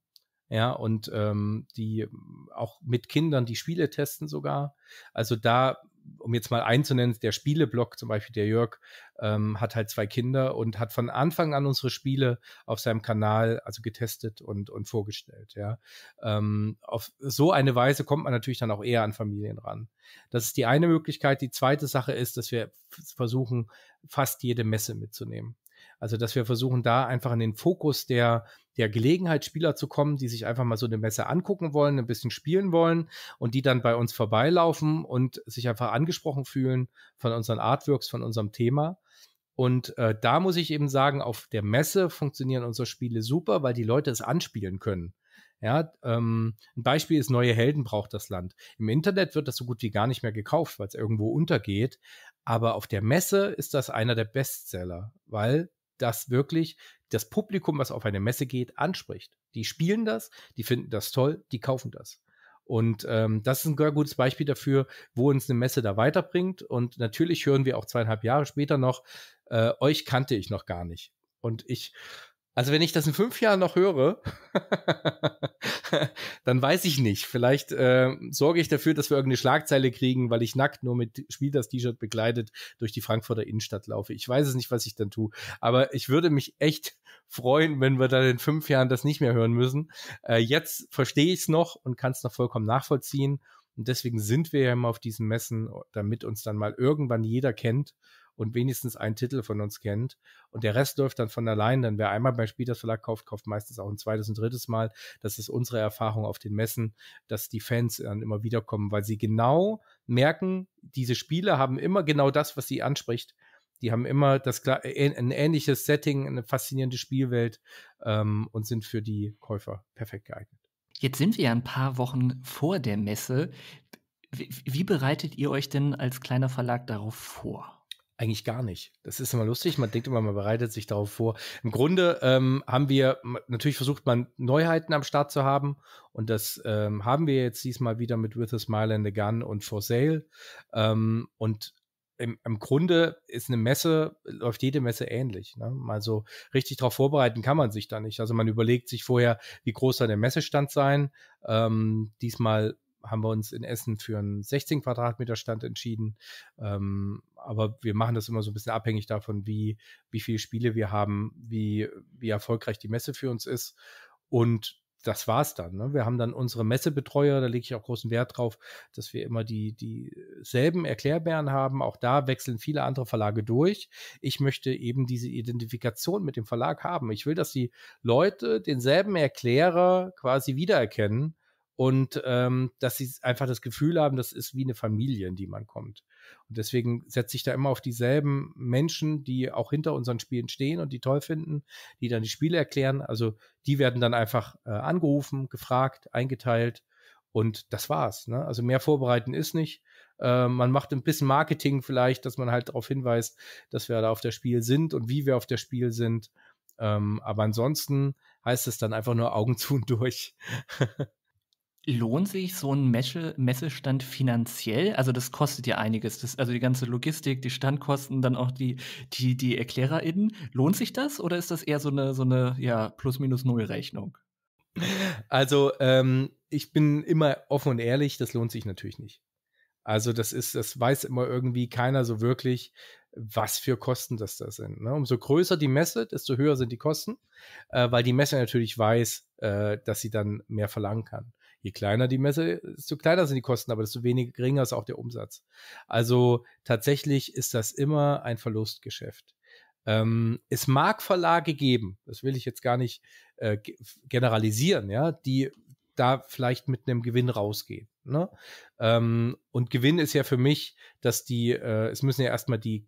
ja, und ähm, die auch mit Kindern die Spiele testen sogar. Also da, um jetzt mal einzunennen, der Spieleblock, zum Beispiel der Jörg, ähm, hat halt zwei Kinder und hat von Anfang an unsere Spiele auf seinem Kanal also getestet und, und vorgestellt, ja. Ähm, auf so eine Weise kommt man natürlich dann auch eher an Familien ran. Das ist die eine Möglichkeit. Die zweite Sache ist, dass wir versuchen, fast jede Messe mitzunehmen. Also, dass wir versuchen, da einfach in den Fokus der der Gelegenheit, Spieler zu kommen, die sich einfach mal so eine Messe angucken wollen, ein bisschen spielen wollen und die dann bei uns vorbeilaufen und sich einfach angesprochen fühlen von unseren Artworks, von unserem Thema. Und äh, da muss ich eben sagen, auf der Messe funktionieren unsere Spiele super, weil die Leute es anspielen können. Ja, ähm, ein Beispiel ist, neue Helden braucht das Land. Im Internet wird das so gut wie gar nicht mehr gekauft, weil es irgendwo untergeht. Aber auf der Messe ist das einer der Bestseller, weil das wirklich das Publikum, was auf eine Messe geht, anspricht. Die spielen das, die finden das toll, die kaufen das. Und ähm, das ist ein sehr gutes Beispiel dafür, wo uns eine Messe da weiterbringt. Und natürlich hören wir auch zweieinhalb Jahre später noch, äh, euch kannte ich noch gar nicht. Und ich also wenn ich das in fünf Jahren noch höre, dann weiß ich nicht. Vielleicht äh, sorge ich dafür, dass wir irgendeine Schlagzeile kriegen, weil ich nackt nur mit Spiel das T-Shirt begleitet durch die Frankfurter Innenstadt laufe. Ich weiß es nicht, was ich dann tue. Aber ich würde mich echt freuen, wenn wir dann in fünf Jahren das nicht mehr hören müssen. Äh, jetzt verstehe ich es noch und kann es noch vollkommen nachvollziehen. Und deswegen sind wir ja immer auf diesen Messen, damit uns dann mal irgendwann jeder kennt und wenigstens einen Titel von uns kennt. Und der Rest läuft dann von allein. Dann wer einmal beim Spielers Verlag kauft, kauft meistens auch ein zweites und drittes Mal. Das ist unsere Erfahrung auf den Messen, dass die Fans dann immer wieder kommen, weil sie genau merken, diese Spiele haben immer genau das, was sie anspricht. Die haben immer das äh, ein ähnliches Setting, eine faszinierende Spielwelt ähm, und sind für die Käufer perfekt geeignet. Jetzt sind wir ja ein paar Wochen vor der Messe. Wie, wie bereitet ihr euch denn als kleiner Verlag darauf vor? Eigentlich gar nicht. Das ist immer lustig. Man denkt immer, man bereitet sich darauf vor. Im Grunde ähm, haben wir natürlich versucht, man Neuheiten am Start zu haben. Und das ähm, haben wir jetzt diesmal wieder mit With a Smile and a Gun und For Sale. Ähm, und im, im Grunde ist eine Messe, läuft jede Messe ähnlich. Ne? Also richtig darauf vorbereiten kann man sich da nicht. Also man überlegt sich vorher, wie groß soll der Messestand sein. Ähm, diesmal haben wir uns in Essen für einen 16 Quadratmeter Stand entschieden. Ähm, aber wir machen das immer so ein bisschen abhängig davon, wie, wie viele Spiele wir haben, wie, wie erfolgreich die Messe für uns ist. Und das war's dann. Ne? Wir haben dann unsere Messebetreuer, da lege ich auch großen Wert drauf, dass wir immer die dieselben Erklärbären haben. Auch da wechseln viele andere Verlage durch. Ich möchte eben diese Identifikation mit dem Verlag haben. Ich will, dass die Leute denselben Erklärer quasi wiedererkennen und ähm, dass sie einfach das Gefühl haben, das ist wie eine Familie, in die man kommt. Und deswegen setze ich da immer auf dieselben Menschen, die auch hinter unseren Spielen stehen und die toll finden, die dann die Spiele erklären. Also die werden dann einfach äh, angerufen, gefragt, eingeteilt und das war's. Ne? Also mehr vorbereiten ist nicht. Äh, man macht ein bisschen Marketing vielleicht, dass man halt darauf hinweist, dass wir da auf der Spiel sind und wie wir auf der Spiel sind. Ähm, aber ansonsten heißt es dann einfach nur Augen zu und durch. Lohnt sich so ein Messe Messestand finanziell? Also das kostet ja einiges. Das, also die ganze Logistik, die Standkosten, dann auch die, die, die ErklärerInnen. Lohnt sich das oder ist das eher so eine, so eine ja, Plus-Minus-Null-Rechnung? Also ähm, ich bin immer offen und ehrlich, das lohnt sich natürlich nicht. Also das ist, das weiß immer irgendwie keiner so wirklich, was für Kosten das da sind. Ne? Umso größer die Messe, desto höher sind die Kosten, äh, weil die Messe natürlich weiß, äh, dass sie dann mehr verlangen kann. Je kleiner die Messe, desto kleiner sind die Kosten, aber desto weniger geringer ist auch der Umsatz. Also tatsächlich ist das immer ein Verlustgeschäft. Ähm, es mag Verlage geben, das will ich jetzt gar nicht äh, generalisieren, ja, die da vielleicht mit einem Gewinn rausgehen. Ne? Ähm, und Gewinn ist ja für mich, dass die, äh, es müssen ja erstmal die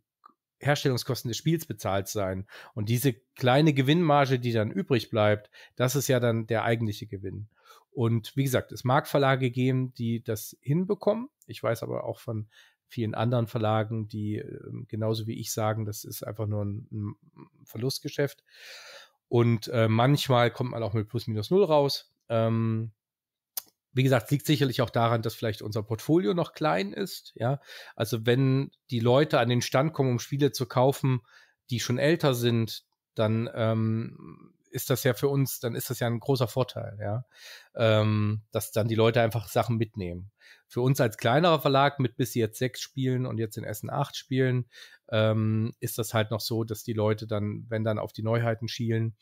Herstellungskosten des Spiels bezahlt sein. Und diese kleine Gewinnmarge, die dann übrig bleibt, das ist ja dann der eigentliche Gewinn. Und wie gesagt, es mag Verlage geben, die das hinbekommen. Ich weiß aber auch von vielen anderen Verlagen, die ähm, genauso wie ich sagen, das ist einfach nur ein, Verlustgeschäft. Und äh, manchmal kommt man auch mit plus minus null raus. Ähm, wie gesagt, liegt sicherlich auch daran, dass vielleicht unser Portfolio noch klein ist. Ja, also wenn die Leute an den Stand kommen, um Spiele zu kaufen, die schon älter sind, dann ähm, ist das ja für uns, dann ist das ja ein großer Vorteil, ja, ähm, dass dann die Leute einfach Sachen mitnehmen. Für uns als kleinerer Verlag mit bis jetzt sechs Spielen und jetzt in Essen acht Spielen ähm, ist das halt noch so, dass die Leute dann, wenn dann auf die Neuheiten schielen,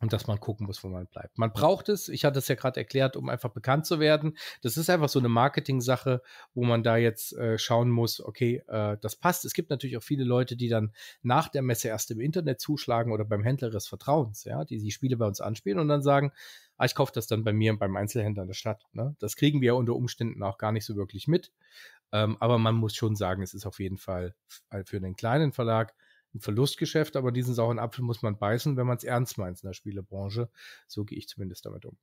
und dass man gucken muss, wo man bleibt. Man braucht es, ich hatte es ja gerade erklärt, um einfach bekannt zu werden. Das ist einfach so eine Marketing-Sache, wo man da jetzt äh, schauen muss, okay, äh, das passt. Es gibt natürlich auch viele Leute, die dann nach der Messe erst im Internet zuschlagen oder beim Händler des Vertrauens, ja, die die Spiele bei uns anspielen und dann sagen, ah, ich kaufe das dann bei mir und beim Einzelhändler in der Stadt. Ne? Das kriegen wir ja unter Umständen auch gar nicht so wirklich mit. Ähm, aber man muss schon sagen, es ist auf jeden Fall äh, für einen kleinen Verlag ein Verlustgeschäft, aber diesen sauren Apfel muss man beißen, wenn man es ernst meint in der Spielebranche. So gehe ich zumindest damit um.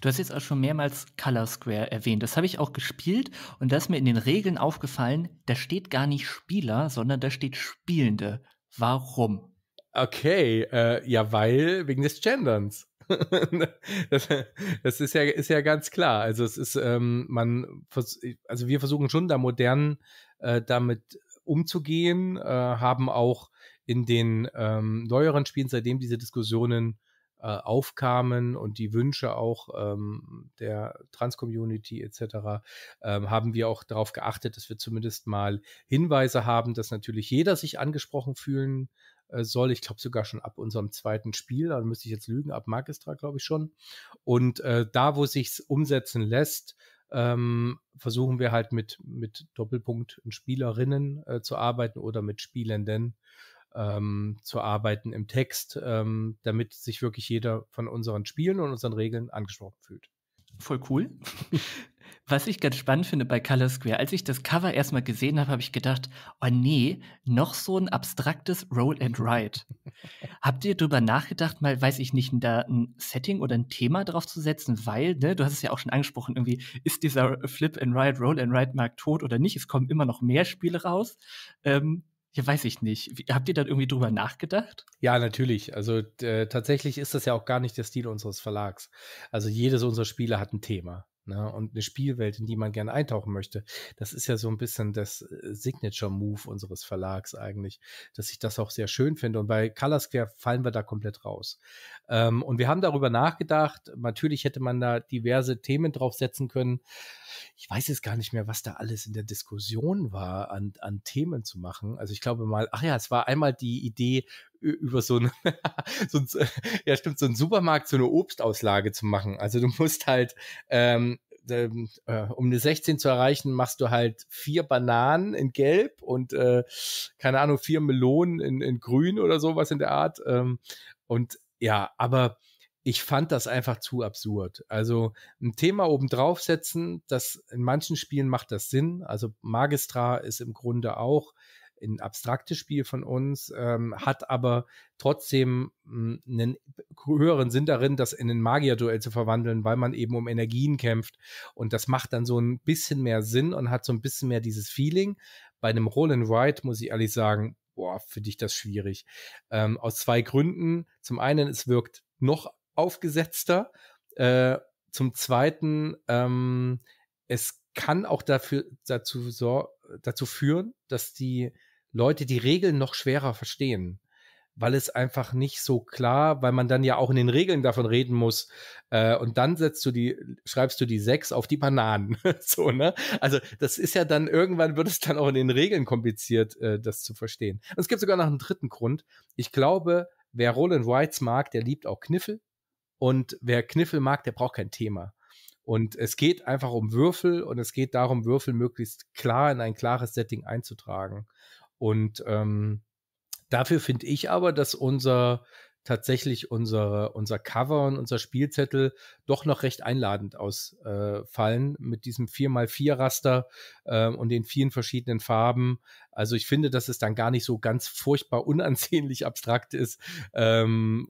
Du hast jetzt auch schon mehrmals Color Square erwähnt. Das habe ich auch gespielt und da ist mir in den Regeln aufgefallen, da steht gar nicht Spieler, sondern da steht Spielende. Warum? Okay, äh, ja, weil wegen des Genderns. das, das, ist ja ist ja ganz klar. Also es ist ähm, man also wir versuchen schon da modern äh, damit umzugehen, äh, haben auch in den ähm, neueren Spielen, seitdem diese Diskussionen äh, aufkamen und die Wünsche auch ähm, der Trans-Community etc., ähm, haben wir auch darauf geachtet, dass wir zumindest mal Hinweise haben, dass natürlich jeder sich angesprochen fühlen äh, soll. Ich glaube sogar schon ab unserem zweiten Spiel, da müsste ich jetzt lügen, ab Magistra, glaube ich schon. Und äh, da, wo sich umsetzen lässt, ähm, versuchen wir halt mit, mit Doppelpunkt Spielerinnen äh, zu arbeiten oder mit Spielenden ähm, zu arbeiten im Text, ähm, damit sich wirklich jeder von unseren Spielen und unseren Regeln angesprochen fühlt. Voll cool. Was ich ganz spannend finde bei Color Square, als ich das Cover erstmal gesehen habe, habe ich gedacht, oh nee, noch so ein abstraktes Roll and Ride. Habt ihr darüber nachgedacht, mal, weiß ich nicht, da ein Setting oder ein Thema drauf zu setzen, weil, ne, du hast es ja auch schon angesprochen, irgendwie ist dieser Flip and Ride, Roll and Ride Markt tot oder nicht? Es kommen immer noch mehr Spiele raus. Ähm, ja, weiß ich nicht. habt ihr da irgendwie drüber nachgedacht? Ja, natürlich. Also äh, tatsächlich ist das ja auch gar nicht der Stil unseres Verlags. Also jedes unserer Spiele hat ein Thema. Ne, und eine Spielwelt, in die man gerne eintauchen möchte. Das ist ja so ein bisschen das äh, Signature-Move unseres Verlags eigentlich, dass ich das auch sehr schön finde. Und bei Color Square fallen wir da komplett raus. Ähm, und wir haben darüber nachgedacht. Natürlich hätte man da diverse Themen draufsetzen können. Ich weiß jetzt gar nicht mehr, was da alles in der Diskussion war, an, an Themen zu machen. Also ich glaube mal, ach ja, es war einmal die Idee, über so, eine, so ein, ja stimmt, so einen Supermarkt, so eine Obstauslage zu machen. Also du musst halt, ähm, äh, um eine 16 zu erreichen, machst du halt vier Bananen in Gelb und äh, keine Ahnung, vier Melonen in, in Grün oder sowas in der Art. Ähm, und ja, aber ich fand das einfach zu absurd. Also ein Thema obendrauf setzen, das in manchen Spielen macht das Sinn. Also Magistra ist im Grunde auch ein abstraktes Spiel von uns, ähm, hat aber trotzdem einen hm, höheren Sinn darin, das in ein Magierduell zu verwandeln, weil man eben um Energien kämpft. Und das macht dann so ein bisschen mehr Sinn und hat so ein bisschen mehr dieses Feeling. Bei einem Roll and Ride muss ich ehrlich sagen, boah, finde ich das schwierig. Ähm, aus zwei Gründen. Zum einen, es wirkt noch aufgesetzter. Äh, zum zweiten, ähm, es kann auch dafür, dazu, so, dazu führen, dass die Leute die Regeln noch schwerer verstehen, weil es einfach nicht so klar, weil man dann ja auch in den Regeln davon reden muss. Äh, und dann setzt du die, schreibst du die sechs auf die Bananen. so, ne? Also das ist ja dann, irgendwann wird es dann auch in den Regeln kompliziert, äh, das zu verstehen. Und es gibt sogar noch einen dritten Grund. Ich glaube, wer Roland Whites mag, der liebt auch Kniffel. Und wer Kniffel mag, der braucht kein Thema. Und es geht einfach um Würfel und es geht darum, Würfel möglichst klar in ein klares Setting einzutragen. Und ähm, dafür finde ich aber, dass unser tatsächlich unser, unser Cover und unser Spielzettel doch noch recht einladend ausfallen äh, mit diesem 4x4-Raster äh, und den vielen verschiedenen Farben. Also ich finde, dass es dann gar nicht so ganz furchtbar unansehnlich abstrakt ist, ähm,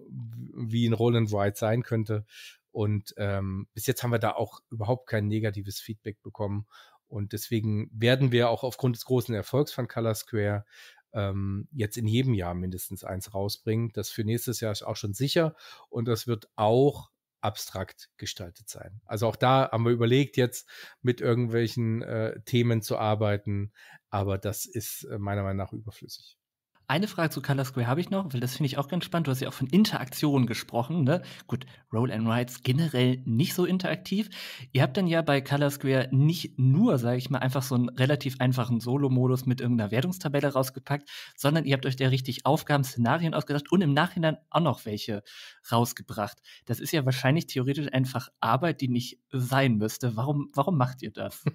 wie ein Roland Wright sein könnte. Und ähm, bis jetzt haben wir da auch überhaupt kein negatives Feedback bekommen. Und deswegen werden wir auch aufgrund des großen Erfolgs von Color Square ähm, jetzt in jedem Jahr mindestens eins rausbringen. Das für nächstes Jahr ist auch schon sicher und das wird auch abstrakt gestaltet sein. Also auch da haben wir überlegt, jetzt mit irgendwelchen äh, Themen zu arbeiten, aber das ist äh, meiner Meinung nach überflüssig. Eine Frage zu Color Square habe ich noch, weil das finde ich auch ganz spannend. Du hast ja auch von Interaktionen gesprochen. Ne? Gut, Roll and Rides generell nicht so interaktiv. Ihr habt dann ja bei Color Square nicht nur, sage ich mal, einfach so einen relativ einfachen Solo-Modus mit irgendeiner Wertungstabelle rausgepackt, sondern ihr habt euch da richtig Aufgabenszenarien ausgedacht und im Nachhinein auch noch welche rausgebracht. Das ist ja wahrscheinlich theoretisch einfach Arbeit, die nicht sein müsste. Warum, warum macht ihr das?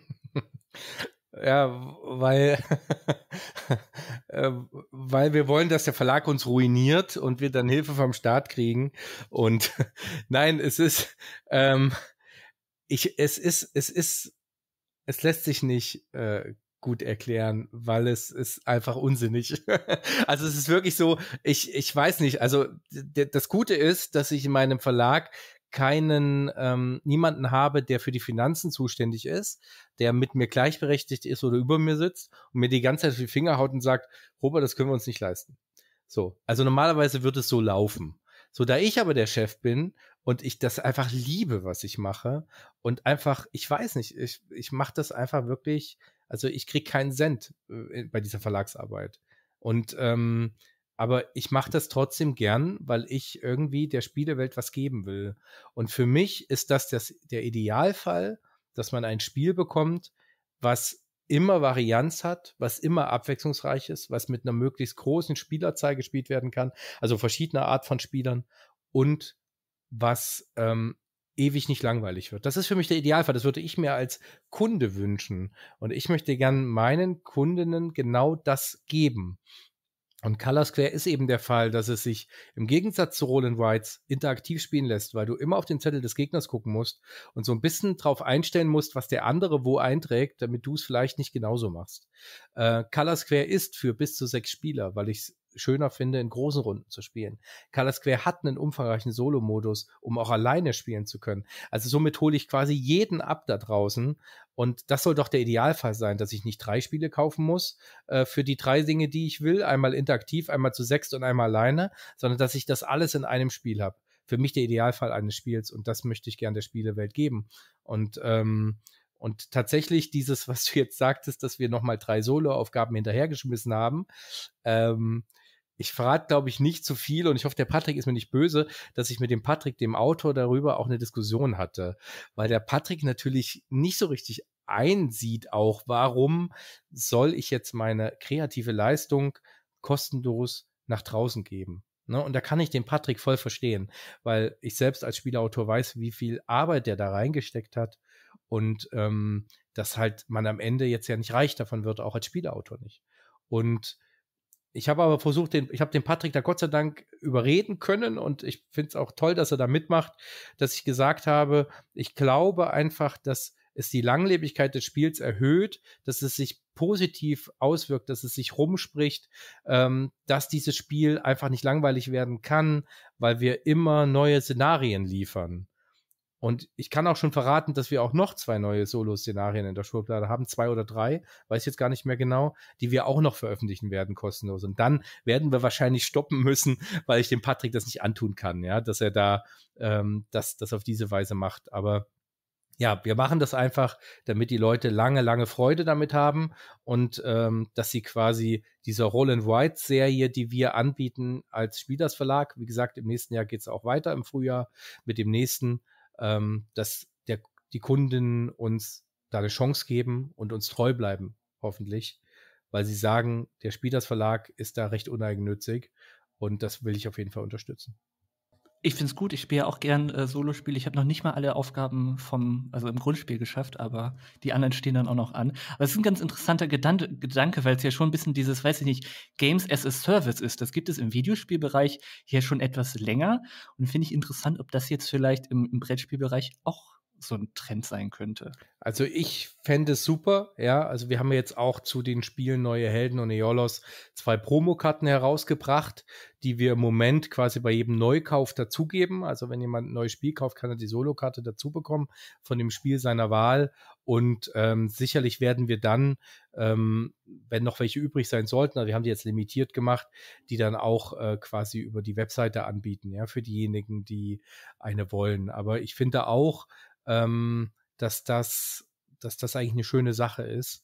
Ja, weil, äh, weil wir wollen, dass der Verlag uns ruiniert und wir dann Hilfe vom Staat kriegen. Und nein, es ist, ähm, ich, es ist, es ist, es lässt sich nicht äh, gut erklären, weil es ist einfach unsinnig. also es ist wirklich so, ich, ich weiß nicht, also das Gute ist, dass ich in meinem Verlag keinen, ähm, niemanden habe, der für die Finanzen zuständig ist, der mit mir gleichberechtigt ist oder über mir sitzt und mir die ganze Zeit auf die Finger haut und sagt, Robert, das können wir uns nicht leisten. So, also normalerweise wird es so laufen. So, da ich aber der Chef bin und ich das einfach liebe, was ich mache und einfach, ich weiß nicht, ich, ich mache das einfach wirklich, also ich kriege keinen Cent äh, bei dieser Verlagsarbeit. Und ähm, aber ich mache das trotzdem gern, weil ich irgendwie der Spielewelt was geben will. Und für mich ist das, das der Idealfall, dass man ein Spiel bekommt, was immer Varianz hat, was immer abwechslungsreich ist, was mit einer möglichst großen Spielerzahl gespielt werden kann, also verschiedener Art von Spielern und was ähm, ewig nicht langweilig wird. Das ist für mich der Idealfall. Das würde ich mir als Kunde wünschen. Und ich möchte gern meinen Kundinnen genau das geben. Und Color Square ist eben der Fall, dass es sich im Gegensatz zu Roland Whites interaktiv spielen lässt, weil du immer auf den Zettel des Gegners gucken musst und so ein bisschen drauf einstellen musst, was der andere wo einträgt, damit du es vielleicht nicht genauso machst. Äh, Color Square ist für bis zu sechs Spieler, weil ich es schöner finde, in großen Runden zu spielen. Color Square hat einen umfangreichen Solo-Modus, um auch alleine spielen zu können. Also somit hole ich quasi jeden ab da draußen und das soll doch der Idealfall sein, dass ich nicht drei Spiele kaufen muss äh, für die drei Dinge, die ich will, einmal interaktiv, einmal zu sechst und einmal alleine, sondern dass ich das alles in einem Spiel habe. Für mich der Idealfall eines Spiels und das möchte ich gern der Spielewelt geben. Und ähm, und tatsächlich dieses, was du jetzt sagtest, dass wir nochmal drei Solo-Aufgaben hinterhergeschmissen haben, ähm, ich verrate, glaube ich, nicht zu viel und ich hoffe, der Patrick ist mir nicht böse, dass ich mit dem Patrick, dem Autor, darüber auch eine Diskussion hatte. Weil der Patrick natürlich nicht so richtig einsieht auch, warum soll ich jetzt meine kreative Leistung kostenlos nach draußen geben. Ne? Und da kann ich den Patrick voll verstehen, weil ich selbst als Spielautor weiß, wie viel Arbeit der da reingesteckt hat und ähm, dass halt man am Ende jetzt ja nicht reich davon wird, auch als Spielautor nicht. Und ich habe aber versucht, den, ich habe den Patrick da Gott sei Dank überreden können und ich finde es auch toll, dass er da mitmacht, dass ich gesagt habe, ich glaube einfach, dass es die Langlebigkeit des Spiels erhöht, dass es sich positiv auswirkt, dass es sich rumspricht, ähm, dass dieses Spiel einfach nicht langweilig werden kann, weil wir immer neue Szenarien liefern. Und ich kann auch schon verraten, dass wir auch noch zwei neue Solo-Szenarien in der Schublade haben, zwei oder drei, weiß jetzt gar nicht mehr genau, die wir auch noch veröffentlichen werden, kostenlos. Und dann werden wir wahrscheinlich stoppen müssen, weil ich dem Patrick das nicht antun kann, ja, dass er da ähm, das, das auf diese Weise macht. Aber ja, wir machen das einfach, damit die Leute lange, lange Freude damit haben und ähm, dass sie quasi dieser Roll-and-White-Serie, die wir anbieten als Spielersverlag, wie gesagt, im nächsten Jahr geht's auch weiter im Frühjahr mit dem nächsten ähm, dass der, die Kunden uns da eine Chance geben und uns treu bleiben, hoffentlich, weil sie sagen, der Spielers Verlag ist da recht uneigennützig und das will ich auf jeden Fall unterstützen. Ich finde es gut, ich spiele ja auch gern äh, Solospiele. Ich habe noch nicht mal alle Aufgaben vom, also im Grundspiel geschafft, aber die anderen stehen dann auch noch an. Aber es ist ein ganz interessanter Gedan Gedanke, weil es ja schon ein bisschen dieses, weiß ich nicht, Games as a Service ist. Das gibt es im Videospielbereich hier schon etwas länger. Und finde ich interessant, ob das jetzt vielleicht im, im Brettspielbereich auch so ein Trend sein könnte. Also ich fände es super, ja. Also wir haben jetzt auch zu den Spielen Neue Helden und Eolos zwei Promokarten herausgebracht, die wir im Moment quasi bei jedem Neukauf dazugeben. Also wenn jemand ein neues Spiel kauft, kann er die Solokarte dazu bekommen von dem Spiel seiner Wahl. Und ähm, sicherlich werden wir dann, ähm, wenn noch welche übrig sein sollten, also wir haben die jetzt limitiert gemacht, die dann auch äh, quasi über die Webseite anbieten, ja, für diejenigen, die eine wollen. Aber ich finde auch, ähm, dass das, dass das eigentlich eine schöne Sache ist.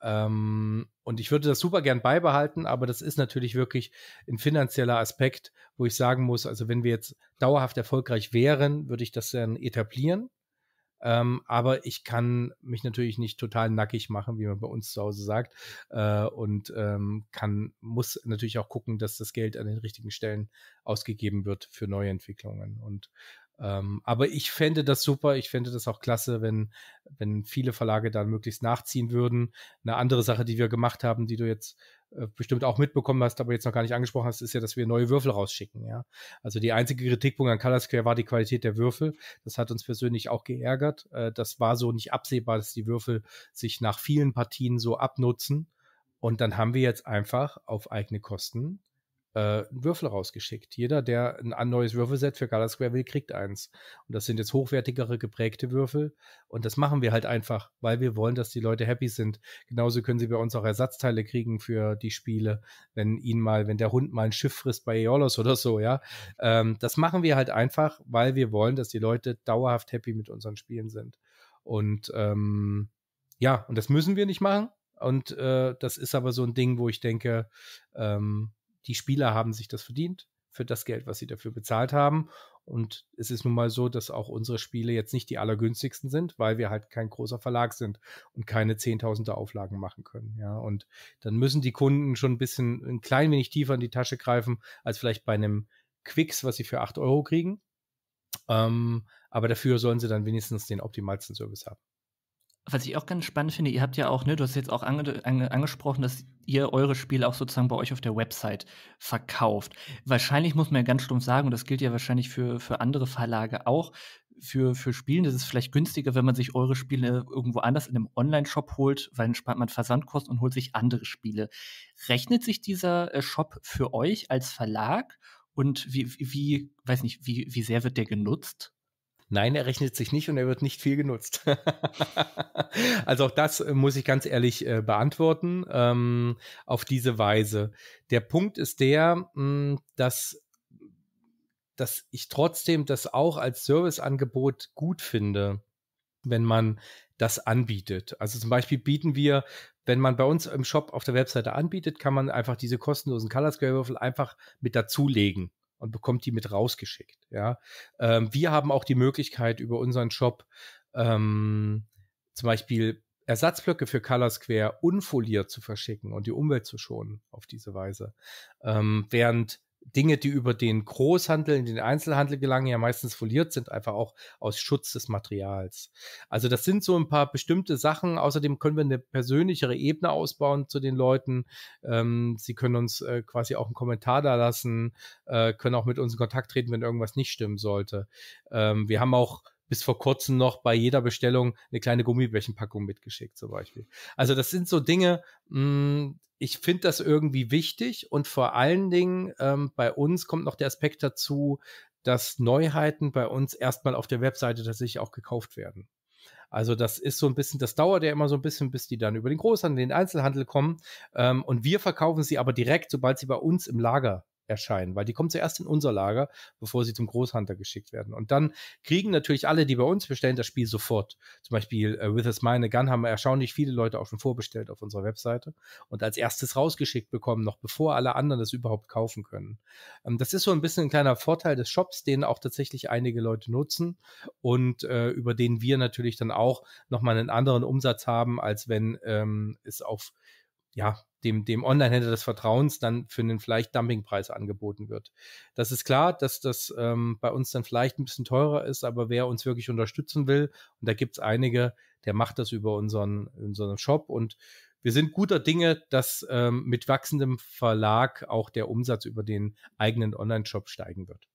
Ähm, und ich würde das super gern beibehalten, aber das ist natürlich wirklich ein finanzieller Aspekt, wo ich sagen muss, also wenn wir jetzt dauerhaft erfolgreich wären, würde ich das dann etablieren. Ähm, aber ich kann mich natürlich nicht total nackig machen, wie man bei uns zu Hause sagt, äh, und ähm, kann, muss natürlich auch gucken, dass das Geld an den richtigen Stellen ausgegeben wird für Neuentwicklungen. Und ähm, aber ich fände das super, ich fände das auch klasse, wenn, wenn viele Verlage dann möglichst nachziehen würden. Eine andere Sache, die wir gemacht haben, die du jetzt äh, bestimmt auch mitbekommen hast, aber jetzt noch gar nicht angesprochen hast, ist ja, dass wir neue Würfel rausschicken, ja. Also die einzige Kritikpunkt an Color Square war die Qualität der Würfel. Das hat uns persönlich auch geärgert. Äh, das war so nicht absehbar, dass die Würfel sich nach vielen Partien so abnutzen. Und dann haben wir jetzt einfach auf eigene Kosten äh, Würfel rausgeschickt. Jeder, der ein neues Würfelset für Gala Square will, kriegt eins. Und das sind jetzt hochwertigere geprägte Würfel. Und das machen wir halt einfach, weil wir wollen, dass die Leute happy sind. Genauso können sie bei uns auch Ersatzteile kriegen für die Spiele, wenn ihnen mal, wenn der Hund mal ein Schiff frisst bei Eolos oder so, ja. Ähm, das machen wir halt einfach, weil wir wollen, dass die Leute dauerhaft happy mit unseren Spielen sind. Und ähm, ja, und das müssen wir nicht machen. Und äh, das ist aber so ein Ding, wo ich denke, ähm, die Spieler haben sich das verdient für das Geld, was sie dafür bezahlt haben. Und es ist nun mal so, dass auch unsere Spiele jetzt nicht die allergünstigsten sind, weil wir halt kein großer Verlag sind und keine Zehntausende Auflagen machen können. Ja, und dann müssen die Kunden schon ein bisschen, ein klein wenig tiefer in die Tasche greifen, als vielleicht bei einem Quicks, was sie für acht Euro kriegen. Ähm, aber dafür sollen sie dann wenigstens den optimalsten Service haben. Was ich auch ganz spannend finde, ihr habt ja auch, ne, du hast jetzt auch ange ange angesprochen, dass ihr eure Spiele auch sozusagen bei euch auf der Website verkauft. Wahrscheinlich muss man ja ganz stumpf sagen, und das gilt ja wahrscheinlich für, für andere Verlage auch, für, für Spielen ist es vielleicht günstiger, wenn man sich eure Spiele irgendwo anders in einem Online-Shop holt, weil dann spart man Versandkosten und holt sich andere Spiele. Rechnet sich dieser äh, Shop für euch als Verlag und wie, wie, weiß nicht, wie, wie sehr wird der genutzt? Nein, er rechnet sich nicht und er wird nicht viel genutzt. also auch das äh, muss ich ganz ehrlich äh, beantworten ähm, auf diese Weise. Der Punkt ist der, mh, hm, dass dass ich trotzdem das auch als Serviceangebot gut finde, wenn man das anbietet. Also zum Beispiel bieten wir, wenn man bei uns im Shop auf der Webseite anbietet, kann man einfach diese kostenlosen Color Square Würfel einfach mit dazulegen und bekommt die mit rausgeschickt. Ja, ähm, wir haben auch die Möglichkeit über unseren Shop ähm, zum Beispiel Ersatzblöcke für Color Square unfoliert zu verschicken und die Umwelt zu schonen auf diese Weise, ähm, während Dinge, die über den Großhandel in den Einzelhandel gelangen, ja meistens foliert sind, einfach auch aus Schutz des Materials. Also das sind so ein paar bestimmte Sachen. Außerdem können wir eine persönlichere Ebene ausbauen zu den Leuten. Ähm, sie können uns äh, quasi auch einen Kommentar da lassen, äh, können auch mit uns in Kontakt treten, wenn irgendwas nicht stimmen sollte. Ähm, wir haben auch bis vor kurzem noch bei jeder Bestellung eine kleine Gummibärchenpackung mitgeschickt zum Beispiel. Also das sind so Dinge, mh, mm, ich finde das irgendwie wichtig und vor allen Dingen ähm, bei uns kommt noch der Aspekt dazu, dass Neuheiten bei uns erstmal auf der Webseite tatsächlich auch gekauft werden. Also das ist so ein bisschen, das dauert ja immer so ein bisschen, bis die dann über den Großhandel, den Einzelhandel kommen. Ähm, und wir verkaufen sie aber direkt, sobald sie bei uns im Lager erscheinen, weil die kommen zuerst in unser Lager, bevor sie zum Großhunter geschickt werden. Und dann kriegen natürlich alle, die bei uns bestellen, das Spiel sofort. Zum Beispiel äh, With Us Mine Gun haben wir erstaunlich viele Leute auch schon vorbestellt auf unserer Webseite und als erstes rausgeschickt bekommen, noch bevor alle anderen das überhaupt kaufen können. Ähm, das ist so ein bisschen ein kleiner Vorteil des Shops, den auch tatsächlich einige Leute nutzen und äh, über den wir natürlich dann auch nochmal einen anderen Umsatz haben, als wenn ähm, es auf ja, dem, dem Online-Händler des Vertrauens dann für einen vielleicht Dumpingpreis angeboten wird. Das ist klar, dass das ähm, bei uns dann vielleicht ein bisschen teurer ist, aber wer uns wirklich unterstützen will, und da gibt es einige, der macht das über unseren, unseren Shop und wir sind guter Dinge, dass ähm, mit wachsendem Verlag auch der Umsatz über den eigenen Online-Shop steigen wird.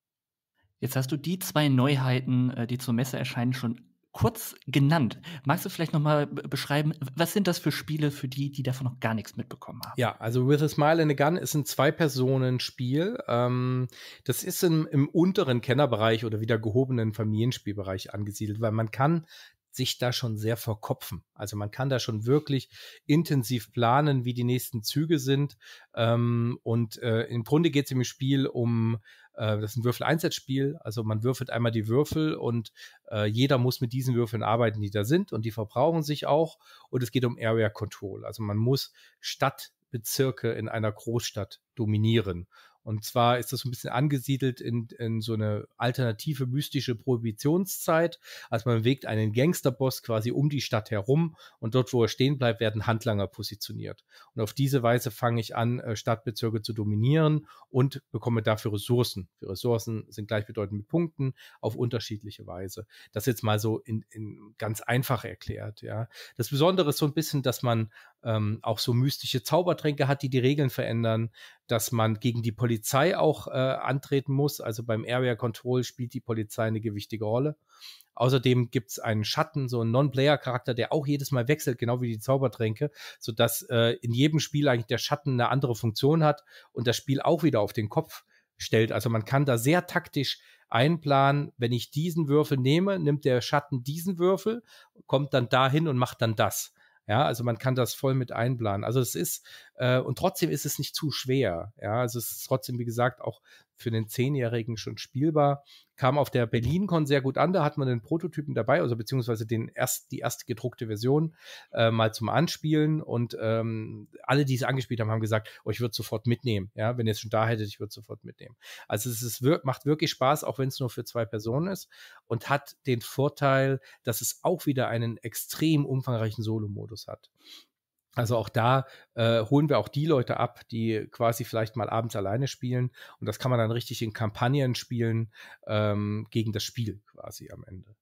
Jetzt hast du die zwei Neuheiten, äh, die zur Messe erscheinen, schon kurz genannt. Magst du vielleicht nochmal beschreiben, was sind das für Spiele für die, die davon noch gar nichts mitbekommen haben? Ja, also With a Smile and a Gun ist ein Zwei-Personen-Spiel. Ähm, das ist im, im, unteren Kennerbereich oder wieder gehobenen Familienspielbereich angesiedelt, weil man kann sich da schon sehr verkopfen. Also man kann da schon wirklich intensiv planen, wie die nächsten Züge sind. Ähm, und äh, im Grunde geht es im Spiel um, äh, das ist ein Würfel-Einsatzspiel, also man würfelt einmal die Würfel und äh, jeder muss mit diesen Würfeln arbeiten, die da sind und die verbrauchen sich auch. Und es geht um Area Control. Also man muss Stadtbezirke in einer Großstadt dominieren. Und zwar ist das so ein bisschen angesiedelt in, in so eine alternative mystische Prohibitionszeit. Also man bewegt einen Gangsterboss quasi um die Stadt herum und dort, wo er stehen bleibt, werden Handlanger positioniert. Und auf diese Weise fange ich an, äh, Stadtbezirke zu dominieren und bekomme dafür Ressourcen. Die Ressourcen sind gleichbedeutend mit Punkten auf unterschiedliche Weise. Das jetzt mal so in, in ganz einfach erklärt. Ja, das Besondere ist so ein bisschen, dass man ähm, auch so mystische Zaubertränke hat, die die Regeln verändern, dass man gegen die Polizei auch äh, antreten muss. Also beim Area Control spielt die Polizei eine gewichtige Rolle. Außerdem gibt es einen Schatten, so einen Non-Player-Charakter, der auch jedes Mal wechselt, genau wie die Zaubertränke, sodass äh, in jedem Spiel eigentlich der Schatten eine andere Funktion hat und das Spiel auch wieder auf den Kopf stellt. Also man kann da sehr taktisch einplanen, wenn ich diesen Würfel nehme, nimmt der Schatten diesen Würfel, kommt dann dahin und macht dann das. Ja, also man kann das voll mit einplanen. Also es ist, äh, und trotzdem ist es nicht zu schwer. Ja, also es ist trotzdem, wie gesagt, auch für den Zehnjährigen schon spielbar. Kam auf der BerlinCon sehr gut an, da hat man den Prototypen dabei, also beziehungsweise den erst, die erste gedruckte Version äh, mal zum Anspielen und ähm, alle, die es angespielt haben, haben gesagt, oh, ich würde sofort mitnehmen. Ja, wenn ihr es schon da hättet, ich würde sofort mitnehmen. Also es ist, macht wirklich Spaß, auch wenn es nur für zwei Personen ist und hat den Vorteil, dass es auch wieder einen extrem umfangreichen Solo-Modus hat. Also auch da äh, holen wir auch die Leute ab, die quasi vielleicht mal abends alleine spielen. Und das kann man dann richtig in Kampagnen spielen ähm, gegen das Spiel quasi am Ende.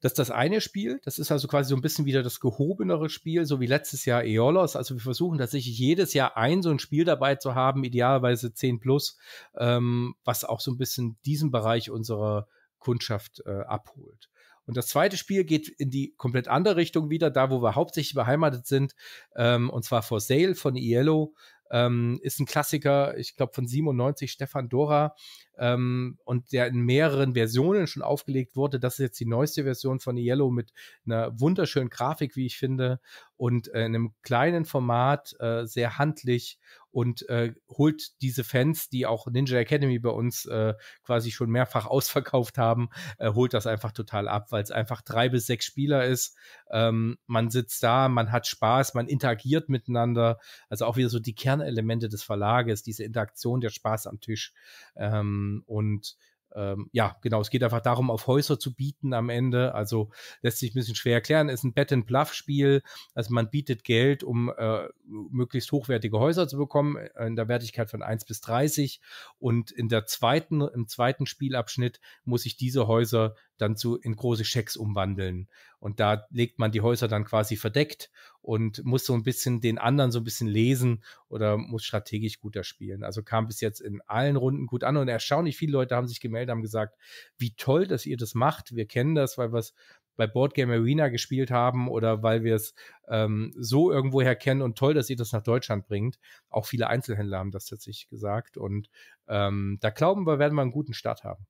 Das ist das eine Spiel. Das ist also quasi so ein bisschen wieder das gehobenere Spiel, so wie letztes Jahr Eolos. Also wir versuchen tatsächlich jedes Jahr ein so ein Spiel dabei zu haben, idealerweise 10 plus, ähm, was auch so ein bisschen diesen Bereich unserer Kundschaft äh, abholt. Und das zweite Spiel geht in die komplett andere Richtung wieder, da wo wir hauptsächlich beheimatet sind, ähm, und zwar For Sale von Iello. Ähm, ist ein Klassiker, ich glaube von 97, Stefan Dora, ähm, und der in mehreren Versionen schon aufgelegt wurde. Das ist jetzt die neueste Version von Yellow mit einer wunderschönen Grafik, wie ich finde, und äh, in einem kleinen Format, äh, sehr handlich und äh, holt diese Fans, die auch Ninja Academy bei uns äh, quasi schon mehrfach ausverkauft haben, äh, holt das einfach total ab, weil es einfach drei bis sechs Spieler ist. Ähm, man sitzt da, man hat Spaß, man interagiert miteinander. Also auch wieder so die Kernelemente des Verlages, diese Interaktion, der Spaß am Tisch. Ähm, ähm, und ähm, ja, genau, es geht einfach darum, auf Häuser zu bieten am Ende. Also lässt sich ein bisschen schwer erklären. Ist ein Bet-and-Bluff-Spiel. Also man bietet Geld, um äh, möglichst hochwertige Häuser zu bekommen, äh, in der Wertigkeit von 1 bis 30. Und in der zweiten, im zweiten Spielabschnitt muss ich diese Häuser dann zu, in große Schecks umwandeln. Und da legt man die Häuser dann quasi verdeckt und muss so ein bisschen den anderen so ein bisschen lesen oder muss strategisch guter spielen. Also kam bis jetzt in allen Runden gut an und erstaunlich viele Leute haben sich gemeldet, haben gesagt, wie toll, dass ihr das macht. Wir kennen das, weil wir es bei Board Game Arena gespielt haben oder weil wir es ähm, so irgendwoher kennen und toll, dass ihr das nach Deutschland bringt. Auch viele Einzelhändler haben das tatsächlich gesagt und ähm, da glauben wir, werden wir einen guten Start haben.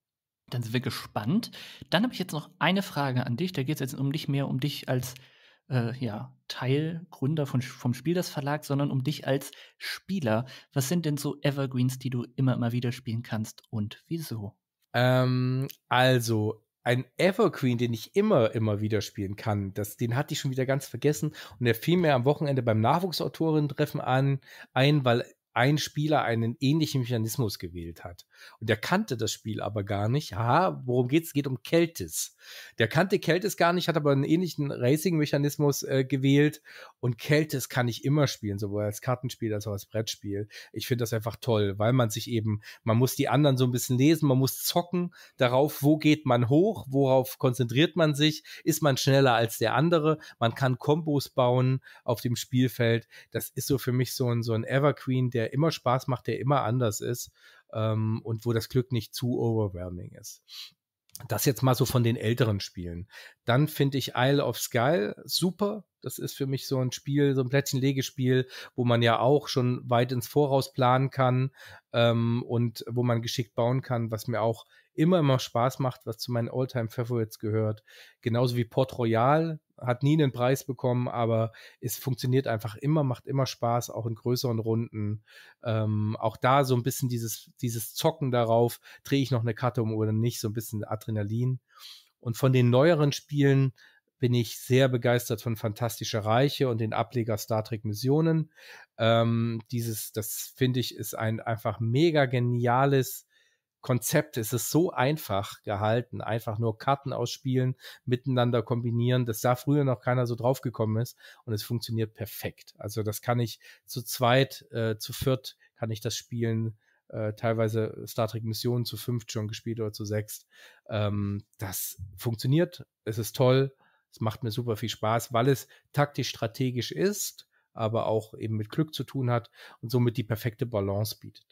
Dann sind wir gespannt. Dann habe ich jetzt noch eine Frage an dich. Da geht es jetzt um dich mehr, um dich als äh, ja, Teilgründer von, vom Spiel das Verlag, sondern um dich als Spieler. Was sind denn so Evergreens, die du immer immer wieder spielen kannst und wieso? Ähm, also ein Evergreen, den ich immer, immer wieder spielen kann. Das, den hatte ich schon wieder ganz vergessen. Und der fiel mir am Wochenende beim Nachwuchsautorentreffen an, ein, weil ein Spieler einen ähnlichen Mechanismus gewählt hat. Und der kannte das Spiel aber gar nicht. Ha, worum geht's? Es geht um Keltis. Der kannte Keltis gar nicht, hat aber einen ähnlichen Racing-Mechanismus äh, gewählt. Und Keltis kann ich immer spielen, sowohl als Kartenspiel als auch als Brettspiel. Ich finde das einfach toll, weil man sich eben, man muss die anderen so ein bisschen lesen, man muss zocken darauf, wo geht man hoch, worauf konzentriert man sich, ist man schneller als der andere, man kann Kombos bauen auf dem Spielfeld. Das ist so für mich so ein, so ein Evergreen, der der immer Spaß macht, der immer anders ist ähm, und wo das Glück nicht zu overwhelming ist. Das jetzt mal so von den älteren Spielen. Dann finde ich Isle of Sky super, das ist für mich so ein Spiel, so ein Plättchenlegespiel, wo man ja auch schon weit ins Voraus planen kann ähm, und wo man geschickt bauen kann, was mir auch immer, immer Spaß macht, was zu meinen Alltime favorites gehört. Genauso wie Port Royal, hat nie einen Preis bekommen, aber es funktioniert einfach immer, macht immer Spaß, auch in größeren Runden. Ähm, auch da so ein bisschen dieses, dieses Zocken darauf, drehe ich noch eine Karte um oder nicht, so ein bisschen Adrenalin. Und von den neueren Spielen bin ich sehr begeistert von Fantastische Reiche und den Ableger Star Trek Missionen. Ähm, dieses, das finde ich, ist ein einfach mega geniales Konzept. Es ist so einfach gehalten. Einfach nur Karten ausspielen, miteinander kombinieren, dass da früher noch keiner so draufgekommen ist und es funktioniert perfekt. Also das kann ich zu zweit, äh, zu viert kann ich das spielen. Äh, teilweise Star Trek Missionen zu fünft schon gespielt oder zu sechst. Ähm, das funktioniert. Es ist toll es macht mir super viel Spaß, weil es taktisch strategisch ist, aber auch eben mit Glück zu tun hat und somit die perfekte Balance bietet.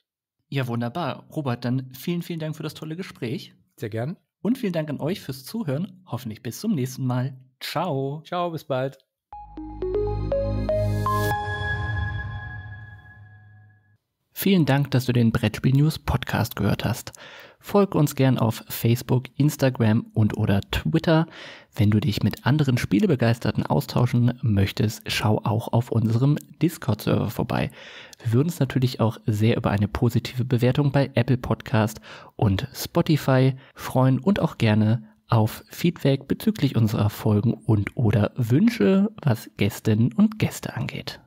Ja, wunderbar. Robert, dann vielen, vielen Dank für das tolle Gespräch. Sehr gern. Und vielen Dank an euch fürs Zuhören. Hoffentlich bis zum nächsten Mal. Ciao. Ciao, bis bald. Vielen Dank, dass du den Brettspiel News Podcast gehört hast. Folg uns gern auf Facebook, Instagram und oder Twitter. Wenn du dich mit anderen Spielebegeisterten austauschen möchtest, schau auch auf unserem Discord-Server vorbei. Wir würden uns natürlich auch sehr über eine positive Bewertung bei Apple Podcast und Spotify freuen und auch gerne auf Feedback bezüglich unserer Folgen und oder Wünsche, was Gästinnen und Gäste angeht.